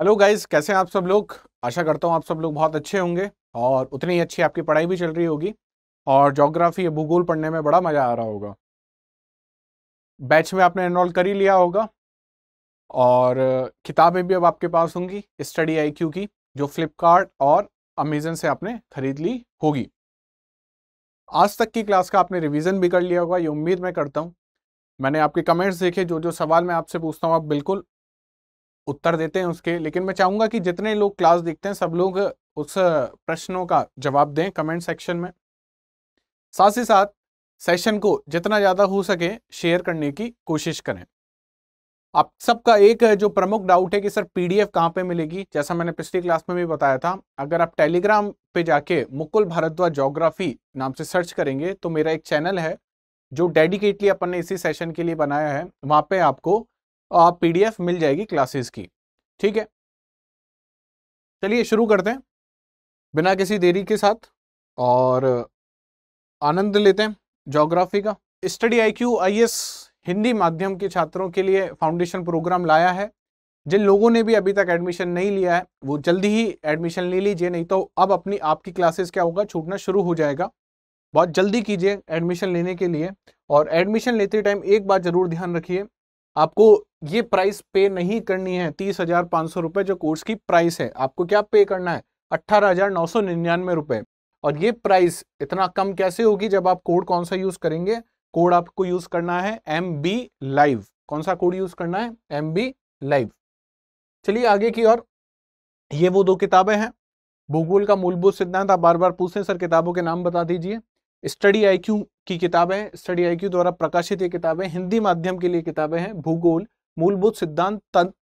hello guys कैसे हैं आप सब लोग आशा करता हूँ आप सब लोग बहुत अच्छे होंगे और उतनी अच्छी आपकी पढ़ाई भी चल रही होगी और जोग्राफी भूगोल पढ़ने में बड़ा मज़ा आ रहा होगा बैच में आपने एनरोल कर ही लिया होगा और किताबें भी अब आपके पास होंगी स्टडी आई की जो फ्लिपकार्ट और अमेजन से आपने खरीद ली होगी आज तक की क्लास का आपने रिविज़न भी कर लिया होगा ये उम्मीद मैं करता हूँ मैंने आपके कमेंट्स देखे जो जो सवाल मैं आपसे पूछता हूँ आप बिल्कुल उत्तर देते हैं उसके लेकिन मैं चाहूंगा कि जितने लोग क्लास देखते हैं सब लोग उस प्रश्नों का जवाब दें कमेंट सेक्शन में साथ ही साथ सेशन को जितना ज़्यादा हो सके शेयर करने की कोशिश करें आप सबका एक जो प्रमुख डाउट है कि सर पीडीएफ कहाँ पे मिलेगी जैसा मैंने पिछली क्लास में भी बताया था अगर आप टेलीग्राम पे जाके मुकुल भारद्वाज जोग्राफी नाम से सर्च करेंगे तो मेरा एक चैनल है जो डेडिकेटली अपन ने इसी सेशन के लिए बनाया है वहां पे आपको आप पीडीएफ मिल जाएगी क्लासेस की ठीक है चलिए शुरू करते हैं बिना किसी देरी के साथ और आनंद लेते हैं जोग्राफी का स्टडी आई क्यू हिंदी माध्यम के छात्रों के लिए फाउंडेशन प्रोग्राम लाया है जिन लोगों ने भी अभी तक एडमिशन नहीं लिया है वो जल्दी ही एडमिशन ले लीजिए नहीं तो अब अपनी आपकी क्लासेस क्या होगा छूटना शुरू हो जाएगा बहुत जल्दी कीजिए एडमिशन लेने के लिए और एडमिशन लेते टाइम एक बात ज़रूर ध्यान रखिए आपको ये प्राइस पे नहीं करनी है तीस हजार पाँच सौ रुपये जो कोर्स की प्राइस है आपको क्या पे करना है अट्ठारह हजार नौ सौ निन्यानवे रुपये और ये प्राइस इतना कम कैसे होगी जब आप कोड कौन सा यूज करेंगे कोड आपको यूज करना है एम बी लाइव कौन सा कोड यूज करना है एम बी लाइव चलिए आगे की ओर ये वो दो किताबें हैं भूगोल का मूलभूत सिद्धांत आप बार बार पूछते हैं सर किताबों के नाम बता दीजिए स्टडी आईक्यू की किताबें स्टडी आईक्यू द्वारा प्रकाशित ये किताबें हिंदी माध्यम के लिए किताबें हैं भूगोल मूलभूत सिद्धांत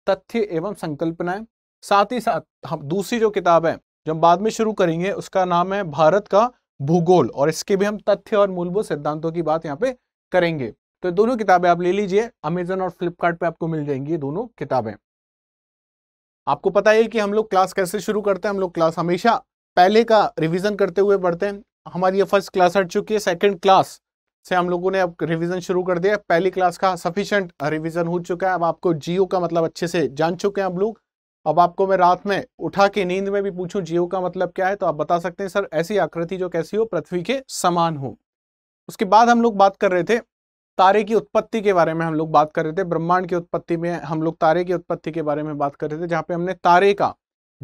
तथ्य एवं संकल्पनाएं साथ ही साथ हम दूसरी जो किताब है जो हम बाद में शुरू करेंगे उसका नाम है भारत का भूगोल और इसके भी हम तथ्य और मूलभूत सिद्धांतों की बात यहाँ पे करेंगे तो दोनों किताबें आप ले लीजिए अमेजन और फ्लिपकार्ट आपको मिल जाएंगी दोनों किताबें आपको पता है कि हम लोग क्लास कैसे शुरू करते हैं हम लोग क्लास हमेशा पहले का रिवीजन करते हुए पढ़ते हैं हमारी ये फर्स्ट क्लास हट चुकी है सेकंड क्लास से हम लोगों ने अब रिवीजन शुरू कर दिया पहली क्लास का सफिशिएंट रिवीजन हो चुका है अब आपको जियो का मतलब अच्छे से जान चुके हैं आप लोग अब आपको मैं रात में उठा के नींद में भी पूछूं जियो का मतलब क्या है तो आप बता सकते हैं सर ऐसी आकृति जो कैसी हो पृथ्वी के समान हो उसके बाद हम लोग बात कर रहे थे तारे की उत्पत्ति के बारे में हम लोग बात कर रहे थे ब्रह्मांड की उत्पत्ति में हम लोग तारे की उत्पत्ति के बारे में बात कर रहे थे जहाँ पे हमने तारे का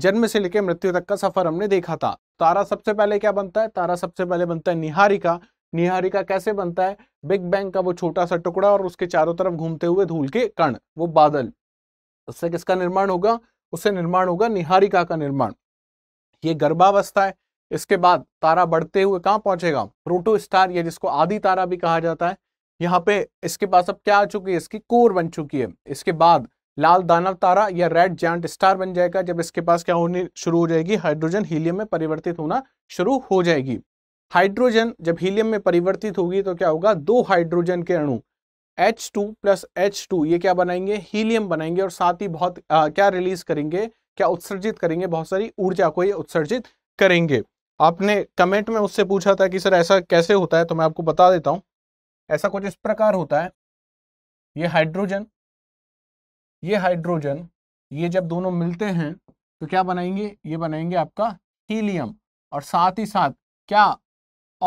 जन्म से लेकर मृत्यु तक का सफर हमने देखा था तारा सबसे पहले क्या बनता है तारा सबसे पहले बनता है निहारिका निहारिका कैसे बनता है बिग बैंग का वो छोटा सा टुकड़ा और उसके चारों तरफ घूमते हुए धूल के कण वो बादल उससे किसका निर्माण होगा उससे निर्माण होगा निहारिका का निर्माण ये गर्भावस्था है इसके बाद तारा बढ़ते हुए कहाँ पहुंचेगा प्रोटो स्टार या जिसको आदि तारा भी कहा जाता है यहाँ पे इसके पास अब क्या आ चुकी है इसकी कोर बन चुकी है इसके बाद लाल दानव तारा या रेड जैंट स्टार बन जाएगा जब इसके पास क्या होनी शुरू हो जाएगी हाइड्रोजन हीलियम में परिवर्तित होना शुरू हो जाएगी हाइड्रोजन जब हीलियम में परिवर्तित होगी तो क्या होगा दो हाइड्रोजन के अणु H two plus H two ये क्या बनाएंगे हीलियम बनाएंगे और साथ ही बहुत आ, क्या रिलीज करेंगे क्या उत्सर्जित करेंगे बहुत सारी ऊर्जा को ये उत्सर्जित करेंगे आपने कमेंट में उससे पूछा था कि सर ऐसा कैसे होता है तो मैं आपको बता देता हूं ऐसा कुछ इस प्रकार होता है ये हाइड्रोजन ये हाइड्रोजन ये जब दोनों मिलते हैं तो क्या बनाएंगे ये बनाएंगे आपका हीलियम और साथ ही साथ क्या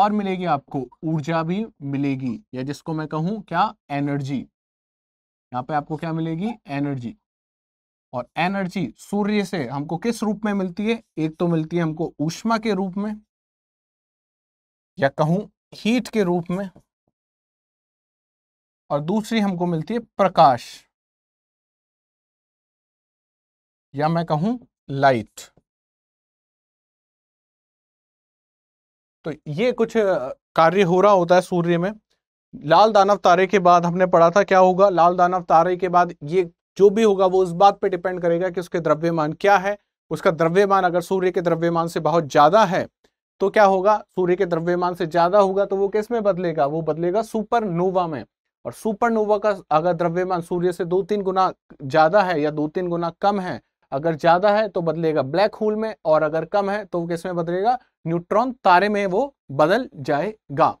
और मिलेगी आपको ऊर्जा भी मिलेगी या जिसको मैं कहूं क्या एनर्जी यहाँ पे आपको क्या मिलेगी एनर्जी और एनर्जी सूर्य से हमको किस रूप में मिलती है एक तो मिलती है हमको ऊष्मा के रूप में या कहूं हीट के रूप में और दूसरी हमको मिलती है प्रकाश या मैं कहूं लाइट तो ये कुछ कार्य हो रहा होता है सूर्य में लाल दानव तारे के बाद हमने पढ़ा था क्या होगा लाल दानव तारे के बाद ये जो भी होगा वो इस बात पे डिपेंड करेगा कि उसके द्रव्यमान क्या है उसका द्रव्यमान अगर सूर्य के द्रव्यमान से बहुत ज़्यादा है तो क्या होगा सूर्य के द्रव्यमान से ज़्यादा होगा तो वो किस में बदलेगा वो बदलेगा सुपरनोवा में और सुपरनोवा का अगर द्रव्यमान सूर्य से दो तीन गुना ज़्यादा है या दो तीन गुना कम है अगर ज़्यादा है तो बदलेगा ब्लैक होल में और अगर कम है तो वो किस में बदलेगा न्यूट्रॉन तारे में वो बदल जाएगा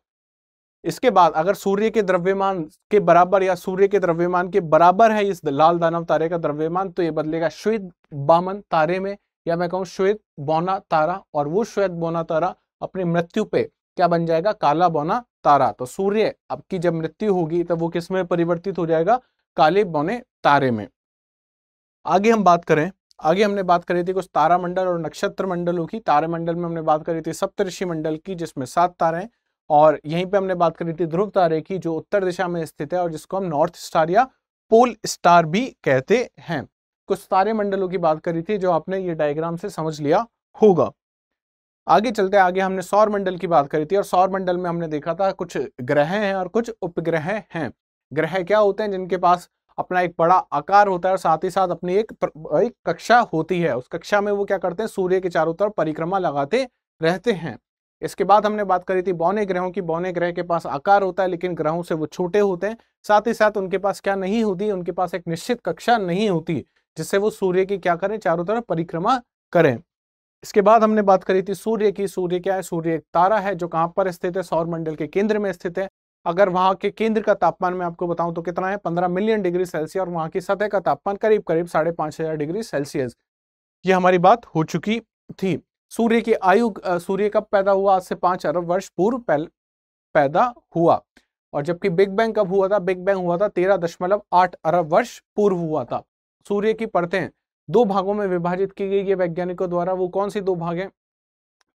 इसके बाद अगर सूर्य के द्रव्यमान के बराबर या सूर्य के द्रव्यमान के बराबर है इस लाल दानव तारे का द्रव्यमान तो ये बदलेगा श्वेत बामन तारे में या मैं कहूँ श्वेत बोना तारा और वो श्वेत बोना तारा अपनी मृत्यु पे क्या बन जाएगा काला बोना तारा तो सूर्य अब की जब मृत्यु होगी तब वो किसमें परिवर्तित हो जाएगा काले बोने तारे में आगे हम बात करें आगे हमने बात करी थी कुछ तारा मंडल और नक्षत्र मंडलों की तारे मंडल में हमने बात करी थी सप्तऋषि मंडल की जिसमें सात तारे हैं और यहीं पे हमने बात करी थी ध्रुव तारे की जो उत्तर दिशा में स्थित है और जिसको हम नॉर्थ स्टार या पोल स्टार भी कहते हैं कुछ तारे मंडलों की बात करी थी जो आपने ये डायग्राम से समझ लिया होगा आगे चलते आगे हमने सौर मंडल की बात करी थी और सौर मंडल में हमने देखा था कुछ ग्रह हैं और कुछ उपग्रह हैं ग्रह क्या होते हैं जिनके पास अपना एक बड़ा आकार होता है और साथ ही साथ अपनी एक, एक कक्षा होती है उस कक्षा में वो क्या करते हैं सूर्य के चारों तरफ परिक्रमा लगाते रहते हैं इसके बाद हमने बात करी थी बौने ग्रहों की बौने ग्रह के पास आकार होता है लेकिन ग्रहों से वो छोटे होते हैं साथ ही साथ उनके पास क्या नहीं होती उनके पास एक निश्चित कक्षा नहीं होती जिससे वो सूर्य की क्या करें चारों तरफ परिक्रमा करें इसके बाद हमने बात करी थी सूर्य की सूर्य क्या है सूर्य एक तारा है जो कहाँ पर स्थित है सौर मंडल के केंद्र में स्थित है अगर वहां के केंद्र का तापमान मैं आपको बताऊं तो कितना है पंद्रह मिलियन डिग्री सेल्सियस और वहां की सतह का तापमान करीब करीब साढ़े पांच हजार डिग्री सेल्सियस ये हमारी बात हो चुकी थी सूर्य की आयु सूर्य कब पैदा हुआ आज से पांच अरब वर्ष पूर्व पैदा हुआ और जबकि बिग बैंग कब हुआ था बिग बैंग हुआ था तेरह दशमलव आठ अरब वर्ष पूर्व हुआ था सूर्य की परतें दो भागों में विभाजित की गई है वैज्ञानिकों द्वारा वो कौन सी दो भाग है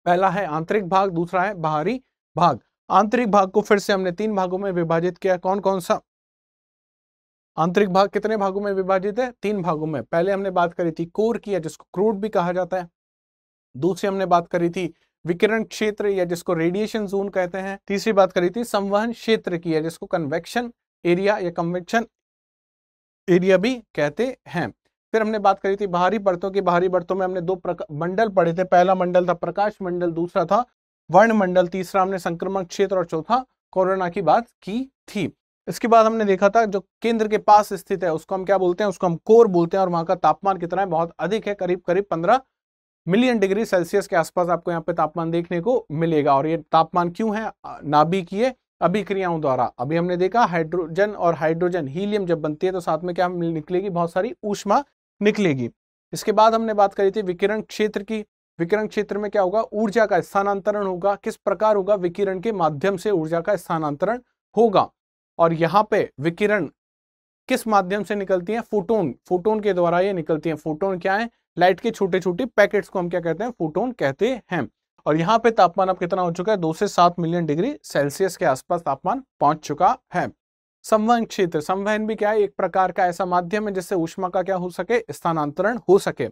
पहला है आंतरिक भाग दूसरा है बाहरी भाग आंतरिक भाग को फिर से हमने तीन भागों में विभाजित किया कौन कौन सा आंतरिक भाग कितने भागों में विभाजित है तीन भागों में पहले हमने बात करी थी कोर की या जिसको क्रूड भी कहा जाता है दूसरी हमने बात करी थी विकिरण क्षेत्र या जिसको रेडिएशन जोन कहते हैं तीसरी बात करी थी संवहन क्षेत्र की या जिसको कन्वेक्शन एरिया या कन्वेक्शन एरिया भी कहते हैं फिर हमने बात करी थी बाहरी बर्तों की बाहरी बर्तों में हमने दो मंडल पढ़े थे पहला मंडल था प्रकाश मंडल दूसरा था वर्णमंडल तीसरा हमने संक्रमण क्षेत्र और चौथा कोरोना की बात की थी इसके बाद हमने देखा था जो केंद्र के पास स्थित है उसको हम क्या बोलते हैं उसको हम कोर बोलते हैं और वहां का तापमान कितना है बहुत अधिक है करीब करीब पंद्रह मिलियन डिग्री सेल्सियस के आसपास आपको यहाँ पे तापमान देखने को मिलेगा और ये तापमान क्यों है नाभि की है अभिक्रियाओं द्वारा अभी हमने देखा हाइड्रोजन और हाइड्रोजन हीलियम जब बनती है तो साथ में क्या निकलेगी बहुत सारी ऊष्मा निकलेगी इसके बाद हमने बात करी थी विकिरण क्षेत्र की विकिरण क्षेत्र में क्या होगा ऊर्जा का स्थानांतरण होगा किस प्रकार होगा विकिरण के माध्यम से ऊर्जा का स्थानांतरण होगा और यहाँ पे विकिरण किस माध्यम से निकलती है फोटोन फोटोन के द्वारा ये निकलती है फोटोन क्या है लाइट के छोटे छोटे पैकेट्स को हम क्या कहते हैं फोटोन कहते हैं और यहाँ पे तापमान अब कितना हो चुका है दो से सात मिलियन डिग्री सेल्सियस के आसपास तापमान पहुंच चुका है संवहन क्षेत्र संवहन भी क्या है एक प्रकार का ऐसा माध्यम है जिससे ऊष्मा का क्या हो सके स्थानांतरण हो सके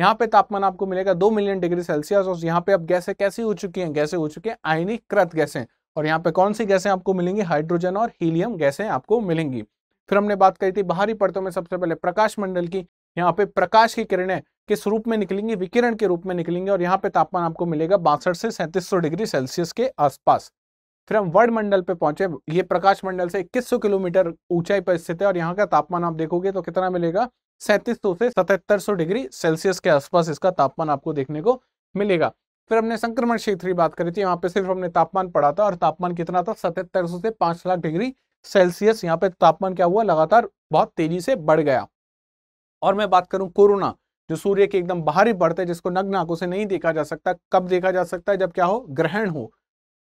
यहाँ पे तापमान आपको मिलेगा दो मिलियन डिग्री सेल्सियस और यहाँ पे अब गैसें कैसी हो चुकी हैं गैसें हो चुकी हैं आयनीकृत गैसें और यहाँ पे कौन सी गैसें आपको मिलेंगी हाइड्रोजन और हीलियम गैसें आपको मिलेंगी फिर हमने बात करी थी बाहरी परतों में सबसे पहले प्रकाश मंडल की यहाँ पे प्रकाश की किरणें किस रूप में निकलेंगी विकिरण के रूप में निकलेंगी और यहाँ पे तापमान आपको मिलेगा बासठ से सैंतीस डिग्री सेल्सियस के आसपास फिर हम वर्ड मंडल पे पहुंचे ये प्रकाश मंडल से 2100 किलोमीटर ऊंचाई पर स्थित है और यहाँ का तापमान आप देखोगे तो कितना मिलेगा सैंतीस से सतहत्तर डिग्री सेल्सियस के आसपास इसका तापमान आपको देखने को मिलेगा फिर हमने संक्रमण क्षेत्र की बात करी थी यहाँ पे सिर्फ हमने तापमान पढ़ा था और तापमान कितना था सतहत्तर से पांच लाख डिग्री सेल्सियस यहाँ पे तापमान क्या हुआ लगातार बहुत तेजी से बढ़ गया और मैं बात करूं कोरोना जो सूर्य के एकदम बाहरी बढ़ते हैं जिसको नग्न आंखों से नहीं देखा जा सकता कब देखा जा सकता है जब क्या हो ग्रहण हो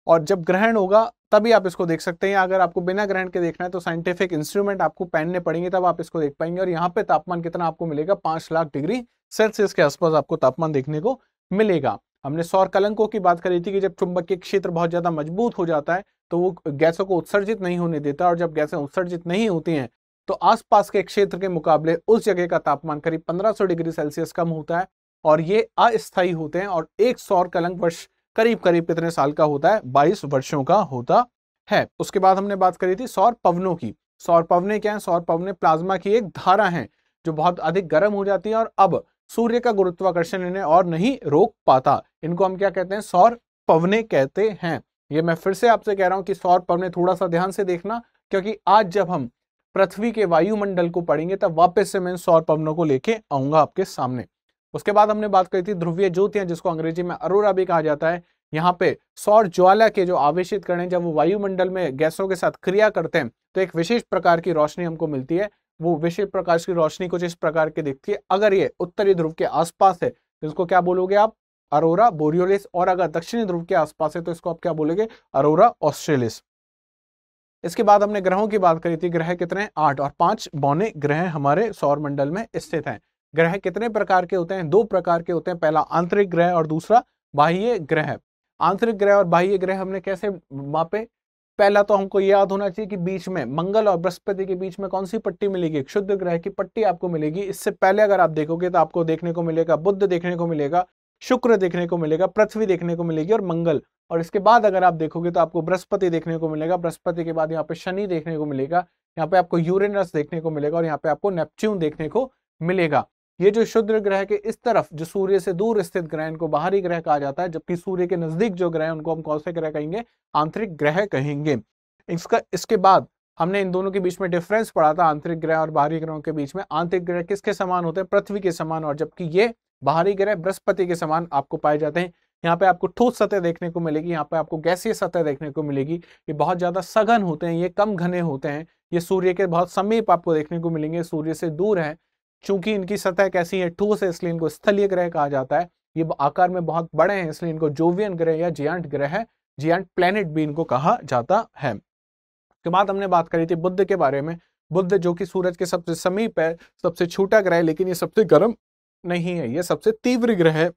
और जब ग्रहण होगा तभी आप इसको देख सकते हैं अगर आपको बिना ग्रहण के देखना है तो साइंटिफिक इंस्ट्रूमेंट आपको पहनने पड़ेंगे तब आप इसको देख पाएंगे और यहाँ पे तापमान कितना आपको मिलेगा पांच लाख डिग्री सेल्सियस के आसपास आपको तापमान देखने को मिलेगा हमने सौर कलंकों की बात करी थी कि जब चुंबकीय क्षेत्र बहुत ज्यादा मजबूत हो जाता है तो वो गैसों को उत्सर्जित नहीं होने देता और जब गैसें उत्सर्जित नहीं होती हैं तो आसपास के क्षेत्र के मुकाबले उस जगह का तापमान करीब 1500 डिग्री सेल्सियस कम होता है और ये अस्थायी होते हैं और एक सौर कलंक वर्ष करीब करीब कितने साल का होता है बाईस वर्षों का होता है उसके बाद हमने बात करी थी सौर पवनों की सौर पवने क्या है सौर पवने प्लाज्मा की एक धारा है जो बहुत अधिक गर्म हो जाती है और अब सूर्य का गुरुत्वाकर्षण इन्हें और नहीं रोक पाता इनको हम क्या कहते हैं सौर पवने कहते हैं ये मैं फिर से आपसे कह रहा हूं कि सौर पवने थोड़ा सा ध्यान से देखना क्योंकि आज जब हम पृथ्वी के वायुमंडल को पढ़ेंगे तब वापस से मैं सौर पवनों को लेके आऊंगा आपके सामने उसके बाद हमने बात करी थी ध्रुवीय ज्योतियां जिसको अंग्रेजी में अरोरा भी कहा जाता है यहाँ पे सौर ज्वाला के जो आवेशित करें जब वो वायुमंडल में गैसों के साथ क्रिया करते हैं तो एक विशेष प्रकार की रोशनी हमको मिलती है वो विशेष प्रकाश की रोशनी कुछ इस प्रकार की दिखती है अगर ये उत्तरी ध्रुव के आसपास है तो इसको क्या बोलोगे आप अरोरा बोरियोलिस और अगर दक्षिणी ध्रुव के आसपास है तो इसको आप क्या बोलोगे अरोरा ऑस्ट्रेलिस इसके बाद हमने ग्रहों की बात करी थी ग्रह कितने आठ और पांच बौने ग्रह हमारे सौर मंडल में स्थित हैं ग्रह कितने प्रकार के होते हैं दो प्रकार के होते हैं पहला आंतरिक ग्रह और दूसरा बाह्य ग्रह आंतरिक ग्रह और बाह्य ग्रह हमने कैसे मापे पहला तो हमको याद होना चाहिए कि बीच में मंगल और बृहस्पति के बीच में कौन सी पट्टी मिलेगी क्षुद्र ग्रह की पट्टी आपको मिलेगी इससे पहले अगर आप देखोगे तो आपको देखने को मिलेगा बुद्ध देखने को मिलेगा शुक्र देखने को मिलेगा पृथ्वी देखने को मिलेगी और मंगल और इसके बाद अगर आप देखोगे तो आपको बृहस्पति देखने को मिलेगा बृहस्पति के बाद यहाँ पे शनि देखने को मिलेगा यहाँ पे आपको यूरेनस देखने को मिलेगा और यहाँ पे आपको नेपच्यून देखने को मिलेगा ये जो शुद्र ग्रह के इस तरफ जो सूर्य से दूर स्थित ग्रह इनको बाहरी ग्रह कहा जाता है जबकि सूर्य के नजदीक जो ग्रह उनको हम कौन से ग्रह कहेंगे आंतरिक ग्रह कहेंगे इसका इसके बाद हमने इन दोनों के बीच में डिफरेंस पढ़ा था आंतरिक ग्रह और बाहरी ग्रहों के बीच में आंतरिक ग्रह किसके समान होते हैं पृथ्वी के समान और जबकि ये बाहरी ग्रह बृहस्पति के समान आपको पाए जाते हैं यहाँ पे आपको ठोस सतह देखने को मिलेगी यहाँ पे आपको गैसीय सतह देखने को मिलेगी ये बहुत ज़्यादा सघन होते हैं ये कम घने होते हैं ये सूर्य के बहुत समीप आपको देखने को मिलेंगे सूर्य से दूर है चूंकि इनकी सतह कैसी है ठोस है इसलिए इनको स्थलीय ग्रह कहा जाता है ये आकार में बहुत बड़े हैं इसलिए इनको जोवियन ग्रह या जियांट ग्रह जियांट प्लेनेट भी इनको कहा जाता है उसके बाद हमने बात करी थी बुद्ध के बारे में बुद्ध जो कि सूरज के सबसे समीप है सबसे छोटा ग्रह लेकिन ये सबसे गर्म नहीं है ये सबसे तीव्र ग्रह है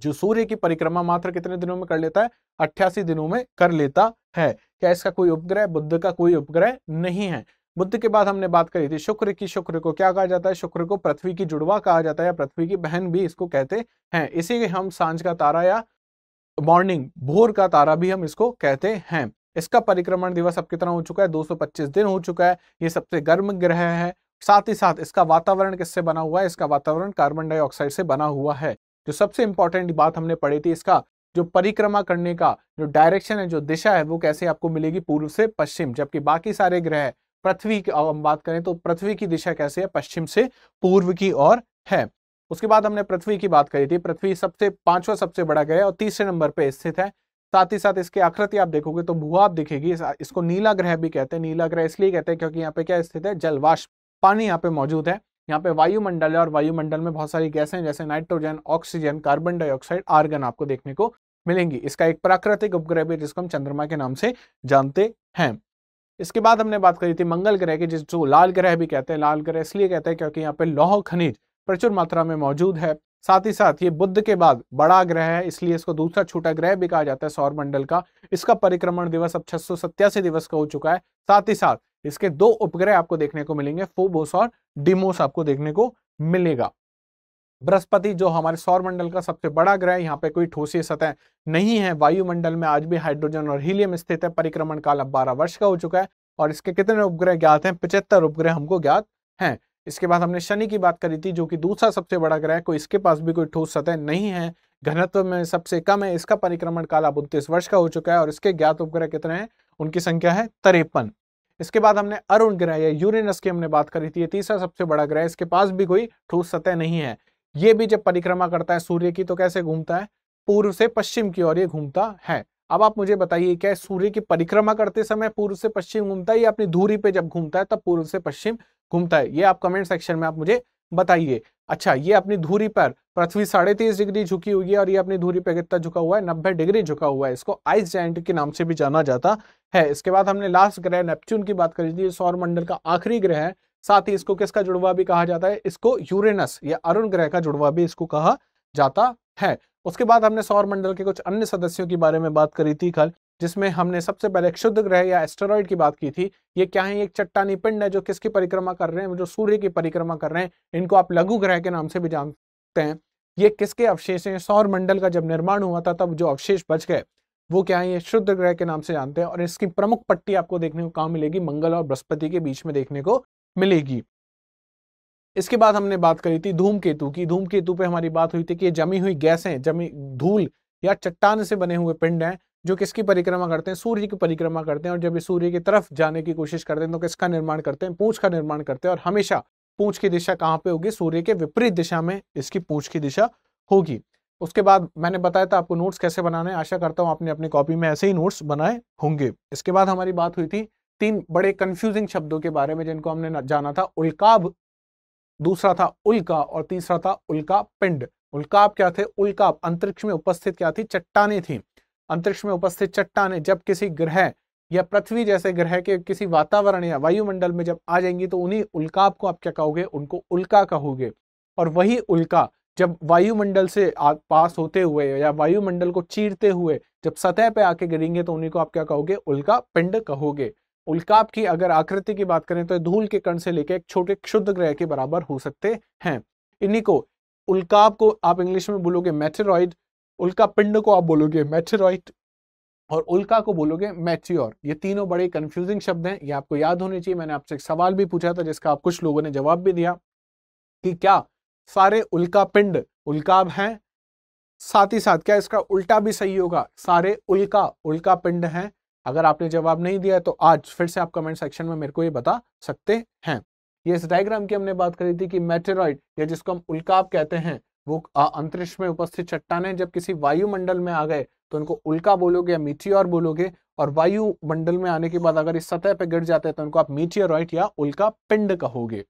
जो सूर्य की परिक्रमा मात्र कितने दिनों में कर लेता है अट्ठासी दिनों में कर लेता है क्या इसका कोई उपग्रह बुद्ध का कोई उपग्रह नहीं है बुद्ध के बाद हमने बात करी थी शुक्र की शुक्र को क्या कहा जाता है शुक्र को पृथ्वी की जुड़वा कहा जाता है या पृथ्वी की बहन भी इसको कहते हैं इसी हम सांझ का तारा या मॉर्निंग भोर का तारा भी हम इसको कहते हैं इसका परिक्रमण दिवस अब कितना हो चुका है 225 दिन हो चुका है ये सबसे गर्म ग्रह है साथ ही साथ इसका वातावरण किससे बना हुआ है इसका वातावरण कार्बन डाइऑक्साइड से बना हुआ है जो सबसे इंपॉर्टेंट बात हमने पढ़ी थी इसका जो परिक्रमा करने का जो डायरेक्शन है जो दिशा है वो कैसे आपको मिलेगी पूर्व से पश्चिम जबकि बाकी सारे ग्रह पृथ्वी की हम बात करें तो पृथ्वी की दिशा कैसे है पश्चिम से पूर्व की ओर है उसके बाद हमने पृथ्वी की बात करी थी पृथ्वी सबसे पांचवा सबसे बड़ा ग्रह और तीसरे नंबर पर स्थित है साथ ही साथ इसकी आकृति आप देखोगे तो भूआप दिखेगी इसको नीला ग्रह भी कहते हैं नीला ग्रह इसलिए कहते हैं क्योंकि यहाँ पे क्या स्थित है जलवाश पानी यहाँ पे मौजूद है यहाँ पे वायुमंडल है और वायुमंडल में बहुत सारी गैसें जैसे nitrogen oxygen carbon dioxide argon आपको देखने को मिलेंगी इसका एक प्राकृतिक उपग्रह भी जिसको हम चंद्रमा के नाम से जानते हैं इसके बाद हमने बात करी थी मंगल ग्रह की जिसको लाल ग्रह भी कहते हैं लाल ग्रह इसलिए कहते हैं क्योंकि यहाँ पे लौह खनिज प्रचुर मात्रा में मौजूद है साथ ही साथ ये बुद्ध के बाद बड़ा ग्रह है इसलिए इसको दूसरा छोटा ग्रह भी कहा जाता है सौर मंडल का इसका परिक्रमण दिवस अब छह दिवस का हो चुका है साथ ही साथ इसके दो उपग्रह आपको देखने को मिलेंगे फोबोस और डिमोस आपको देखने को मिलेगा बृहस्पति जो हमारे सौर मंडल का सबसे बड़ा ग्रह यहाँ पे कोई ठोसी सतह नहीं है वायुमंडल में आज भी हाइड्रोजन और हीलियम स्थित है परिक्रमण काल अब बारह वर्ष का हो चुका है और इसके कितने उपग्रह ज्ञात हैं पिछहत्तर उपग्रह हमको ज्ञात हैं इसके बाद हमने शनि की बात करी थी जो कि दूसरा सबसे बड़ा ग्रह है कोई इसके पास भी कोई ठोस सतह नहीं है घनत्व में सबसे कम है इसका परिक्रमण काल अब उन्तीस वर्ष का हो चुका है और इसके ज्ञात उपग्रह कितने हैं उनकी संख्या है तिरपन इसके बाद हमने अरुण ग्रह या यूरेनस की हमने बात करी थी ये तीसरा सबसे बड़ा ग्रह इसके पास भी कोई ठोस सतह नहीं है ये भी जब परिक्रमा करता है सूर्य की तो कैसे घूमता है पूर्व से पश्चिम की ओर ये घूमता है अब आप मुझे बताइए क्या सूर्य की परिक्रमा करते समय पूर्व से पश्चिम घूमता है या अपनी धूरी पे जब घूमता है तब पूर्व से पश्चिम घूमता है ये आप कमेंट सेक्शन में आप मुझे बताइए अच्छा ये अपनी धूरी पर पृथ्वी साढ़े तीस डिग्री झुकी हुई है और ये अपनी धूरी पर कितना झुका हुआ है नब्बे डिग्री झुका हुआ है इसको आइस जैंट के नाम से भी जाना जाता है इसके बाद हमने लास्ट ग्रह नेपच्यून की बात करी थी सौर मंडल का आखिरी ग्रह है साथ ही इसको किसका जुड़वा भी कहा जाता है इसको यूरेनस या अरुण ग्रह का जुड़वा भी इसको कहा जाता है उसके बाद हमने सौर मंडल के कुछ अन्य सदस्यों के बारे में बात करी थी कल जिसमें हमने सबसे पहले क्षुद्ध ग्रह या एस्टेरॉइड की बात की थी ये क्या है एक चट्टानी पिंड है जो किसकी परिक्रमा कर रहे हैं जो सूर्य की परिक्रमा कर रहे हैं इनको आप लघु ग्रह के नाम से भी जानते हैं ये किसके अवशेष हैं सौर मंडल का जब निर्माण हुआ था तब जो अवशेष बच गए वो क्या है ये शुद्ध ग्रह के नाम से जानते हैं और इसकी प्रमुख पट्टी आपको देखने को कहा मिलेगी मंगल और बृहस्पति के बीच में देखने को मिलेगी इसके बाद हमने बात करी थी धूमकेतु की धूमकेतु पे हमारी बात हुई थी कि ये जमी हुई गैसें जमी धूल या चट्टान से बने हुए पिंड हैं जो किसकी परिक्रमा करते हैं सूर्य की परिक्रमा करते हैं और जब ये सूर्य की तरफ जाने की कोशिश करते हैं तो किसका निर्माण करते हैं पूंछ का निर्माण करते हैं और हमेशा पूछ की दिशा कहाँ पे होगी सूर्य के विपरीत दिशा में इसकी पूछ की दिशा होगी उसके बाद मैंने बताया था आपको नोट्स कैसे बनाने आशा करता हूँ आपने अपनी कॉपी में ऐसे ही नोट्स बनाए होंगे इसके बाद हमारी बात हुई थी तीन बड़े कंफ्यूजिंग शब्दों के बारे में जिनको हमने जाना था उल्काब दूसरा था उल्का और तीसरा था उल्का पिंड उल्काब क्या थे उल्काब अंतरिक्ष में उपस्थित क्या थी चट्टाने थी अंतरिक्ष में उपस्थित चट्टाने जब किसी ग्रह या पृथ्वी जैसे ग्रह के किसी वातावरण या वायुमंडल में जब आ जाएंगी तो उन्हीं उल्काब को आप क्या कहोगे उनको उल्का कहोगे और वही उल्का जब वायुमंडल से पास होते हुए या वायुमंडल को चीरते हुए जब सतह पे आके गिरेंगे तो उन्हीं को आप क्या कहोगे उल्का पिंड कहोगे उल्काप की अगर आकृति की बात करें तो धूल के कण से लेकर एक छोटे क्षुद्र ग्रह के बराबर हो सकते हैं इन्हीं को उल्काप को आप इंग्लिश में बोलोगे मेटेरॉइड उल्का पिंड को आप बोलोगे मेटेरॉइड और उल्का को बोलोगे मैट्योर ये तीनों बड़े कंफ्यूजिंग शब्द हैं ये आपको याद होने चाहिए मैंने आपसे एक सवाल भी पूछा था जिसका आप कुछ लोगों ने जवाब भी दिया कि क्या सारे उल्का पिंड उल्काब हैं साथ ही साथ क्या इसका उल्टा भी सही होगा सारे उल्का उल्का पिंड हैं अगर आपने जवाब नहीं दिया है तो आज फिर से आप कमेंट सेक्शन में मेरे को ये बता सकते हैं ये इस डायग्राम की हमने बात करी थी कि मेटेरॉइड या जिसको हम उल्काप कहते हैं वो अंतरिक्ष में उपस्थित चट्टान है जब किसी वायुमंडल में आ गए तो उनको उल्का बोलोगे या मीटियोर बोलोगे और वायुमंडल में आने के बाद अगर इस सतह पर गिर जाते हैं तो उनको आप मीटियोराइट या उल्का पिंड कहोगे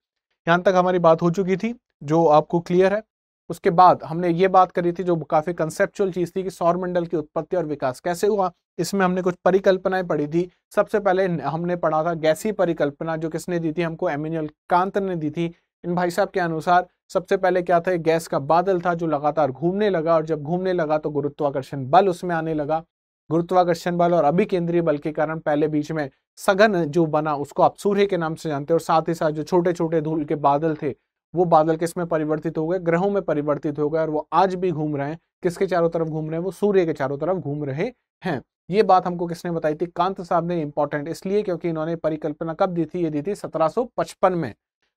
यहां तक हमारी बात हो चुकी थी जो आपको क्लियर है उसके बाद हमने ये बात करी थी जो काफ़ी कंसेप्चुअल चीज़ थी कि सौर मंडल की उत्पत्ति और विकास कैसे हुआ इसमें हमने कुछ परिकल्पनाएं पढ़ी थी सबसे पहले हमने पढ़ा था गैसी परिकल्पना जो किसने दी थी हमको एमिनियल कांत ने दी थी इन भाई साहब के अनुसार सबसे पहले क्या था गैस का बादल था जो लगातार घूमने लगा और जब घूमने लगा तो गुरुत्वाकर्षण बल उसमें आने लगा गुरुत्वाकर्षण बल और अभी केंद्रीय बल के कारण पहले बीच में सघन जो बना उसको आप सूर्य के नाम से जानते हैं और साथ ही साथ जो छोटे छोटे धूल के बादल थे वो बादल किस में परिवर्तित हो गए ग्रहों में परिवर्तित हो गए और वो आज भी घूम रहे हैं किसके चारों तरफ घूम रहे हैं वो सूर्य के चारों तरफ घूम रहे हैं ये बात हमको किसने बताई थी कांत साहब ने इंपॉर्टेंट इसलिए क्योंकि इन्होंने परिकल्पना कब दी थी ये दी थी 1755 में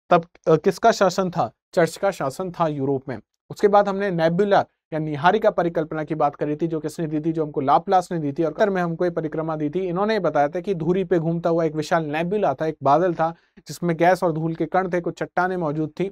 तब किसका शासन था चर्च का शासन था यूरोप में उसके बाद हमने नेबुलर या निहारी का परिकल्पना की बात करी थी जो किसने दी थी जो हमको लाप्लास ने दी थी और कर में हमको ये परिक्रमा दी थी इन्होंने बताया था कि धूरी पे घूमता हुआ एक विशाल नेबुला था एक बादल था जिसमें गैस और धूल के कण थे कुछ चट्टाने मौजूद थी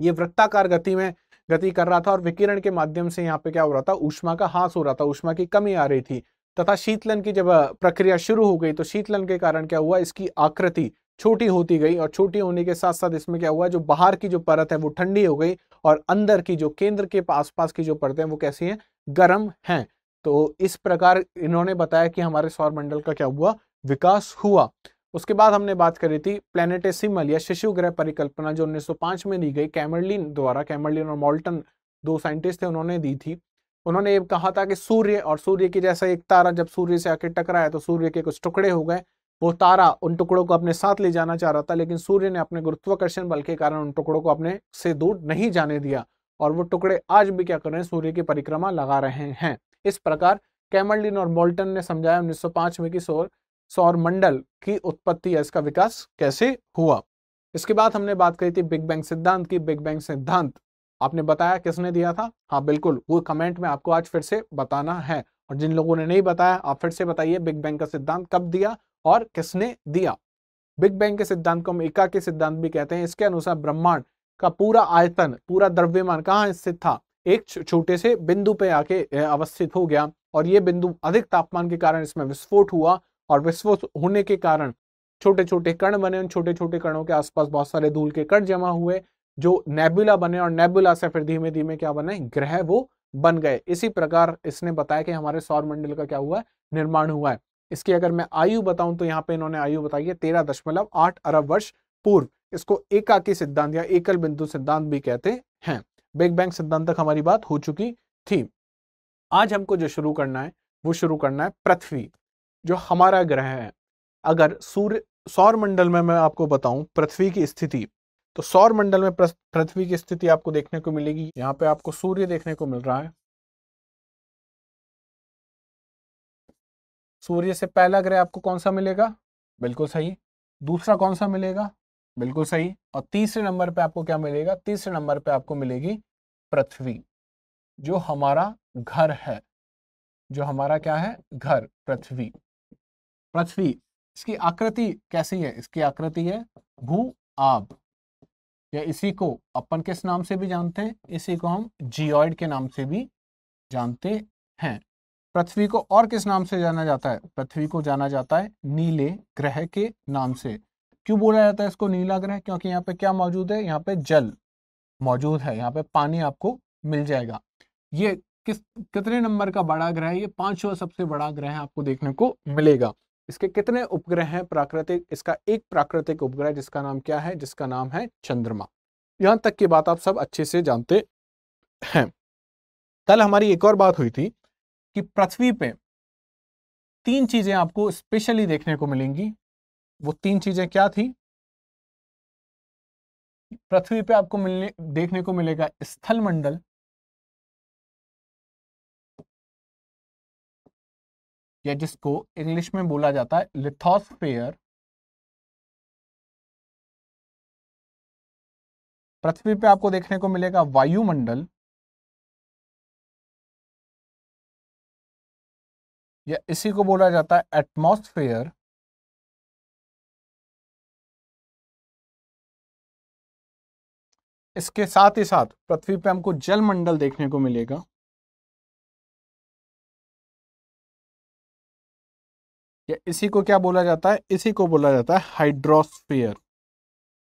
ये वृत्ताकार गति में गति कर रहा था और विकिरण के माध्यम से यहाँ पे क्या हो रहा था ऊष्मा का हास हो रहा था ऊष्मा की कमी आ रही थी तथा शीतलन की जब प्रक्रिया शुरू हो गई तो शीतलन के कारण क्या हुआ इसकी आकृति छोटी होती गई और छोटी होने के साथ साथ इसमें क्या हुआ जो बाहर की जो परत है वो ठंडी हो गई और अंदर की जो केंद्र के आसपास की जो परतें वो कैसी हैं गर्म हैं तो इस प्रकार इन्होंने बताया कि हमारे सौर मंडल का क्या हुआ विकास हुआ उसके बाद हमने बात करी थी प्लेनेटेसिमल या शिशु ग्रह परिकल्पना जो 1905 में दी गई कैमरलिन द्वारा कैमरलिन और मॉल्टन दो साइंटिस्ट थे उन्होंने दी थी उन्होंने ये कहा था कि सूर्य और सूर्य की जैसा एक तारा जब सूर्य से आके टकराया तो सूर्य के कुछ टुकड़े हो गए वो तारा उन टुकड़ों को अपने साथ ले जाना चाह रहा था लेकिन सूर्य ने अपने गुरुत्वाकर्षण बल के कारण उन टुकड़ों को अपने से दूर नहीं जाने दिया और वो टुकड़े आज भी क्या कर रहे हैं सूर्य की परिक्रमा लगा रहे हैं इस प्रकार कैमरलिन और मोल्टन ने समझाया 1905 में कि सौर सौर मंडल की उत्पत्ति या इसका विकास कैसे हुआ इसके बाद हमने बात करी थी बिग बैंग सिद्धांत की बिग बैंग सिद्धांत आपने बताया किसने दिया था हाँ बिल्कुल वो कमेंट में आपको आज फिर से बताना है और जिन लोगों ने नहीं बताया आप फिर से बताइए बिग बैंग का सिद्धांत कब दिया और किसने दिया बिग बैंग के सिद्धांत को हम इका के सिद्धांत भी कहते हैं इसके अनुसार ब्रह्मांड का पूरा आयतन पूरा द्रव्यमान कहाँ स्थित था एक छोटे से बिंदु पे आके अवस्थित हो गया और ये बिंदु अधिक तापमान के कारण इसमें विस्फोट हुआ और विस्फोट होने के कारण छोटे छोटे कण बने उन छोटे छोटे कणों के आसपास बहुत सारे धूल के कण जमा हुए जो नेबुला बने और नेबुला से फिर धीमे धीमे क्या बने ग्रह वो बन गए इसी प्रकार इसने बताया कि हमारे सौर मंडल का क्या हुआ है निर्माण हुआ है इसकी अगर मैं आयु बताऊं तो यहाँ पे इन्होंने आयु बताई है तेरह दशमलव आठ अरब वर्ष पूर्व इसको एकाकी सिद्धांत या एकल बिंदु सिद्धांत भी कहते हैं बिग बैंग सिद्धांत तक हमारी बात हो चुकी थी आज हमको जो शुरू करना है वो शुरू करना है पृथ्वी जो हमारा ग्रह है अगर सूर्य सौर मंडल में मैं आपको बताऊं पृथ्वी की स्थिति तो सौर मंडल में पृथ्वी की स्थिति आपको देखने को मिलेगी यहाँ पे आपको सूर्य देखने को मिल रहा है सूर्य से पहला ग्रह आपको कौन सा मिलेगा बिल्कुल सही दूसरा कौन सा मिलेगा बिल्कुल सही और तीसरे नंबर पे आपको क्या मिलेगा तीसरे नंबर पे आपको मिलेगी पृथ्वी जो हमारा घर है जो हमारा क्या है घर पृथ्वी पृथ्वी इसकी आकृति कैसी है इसकी आकृति है भू आब या इसी को अपन किस नाम से भी जानते हैं इसी को हम जियोइड के नाम से भी जानते हैं पृथ्वी को और किस नाम से जाना जाता है पृथ्वी को जाना जाता है नीले ग्रह के नाम से क्यों बोला जाता है इसको नीला ग्रह क्योंकि यहाँ पे क्या मौजूद है यहाँ पे जल मौजूद है यहाँ पे पानी आपको मिल जाएगा ये किस कितने नंबर का बड़ा ग्रह है ये पांचवा सबसे बड़ा ग्रह आपको देखने को मिलेगा इसके कितने उपग्रह हैं प्राकृतिक इसका एक प्राकृतिक उपग्रह जिसका नाम क्या है जिसका नाम है चंद्रमा यहां तक की बात आप सब अच्छे से जानते हैं कल हमारी एक और बात हुई थी कि पृथ्वी पे तीन चीजें आपको स्पेशली देखने को मिलेंगी वो तीन चीजें क्या थी पृथ्वी पे आपको मिलने देखने को मिलेगा स्थल मंडल या जिसको इंग्लिश में बोला जाता है लिथोस्फेयर पृथ्वी पे आपको देखने को मिलेगा वायुमंडल या इसी को बोला जाता है एटमॉस्फेयर इसके साथ ही साथ पृथ्वी पे हमको जलमंडल देखने को मिलेगा या इसी को क्या बोला जाता है इसी को बोला जाता है हाइड्रोस्फेयर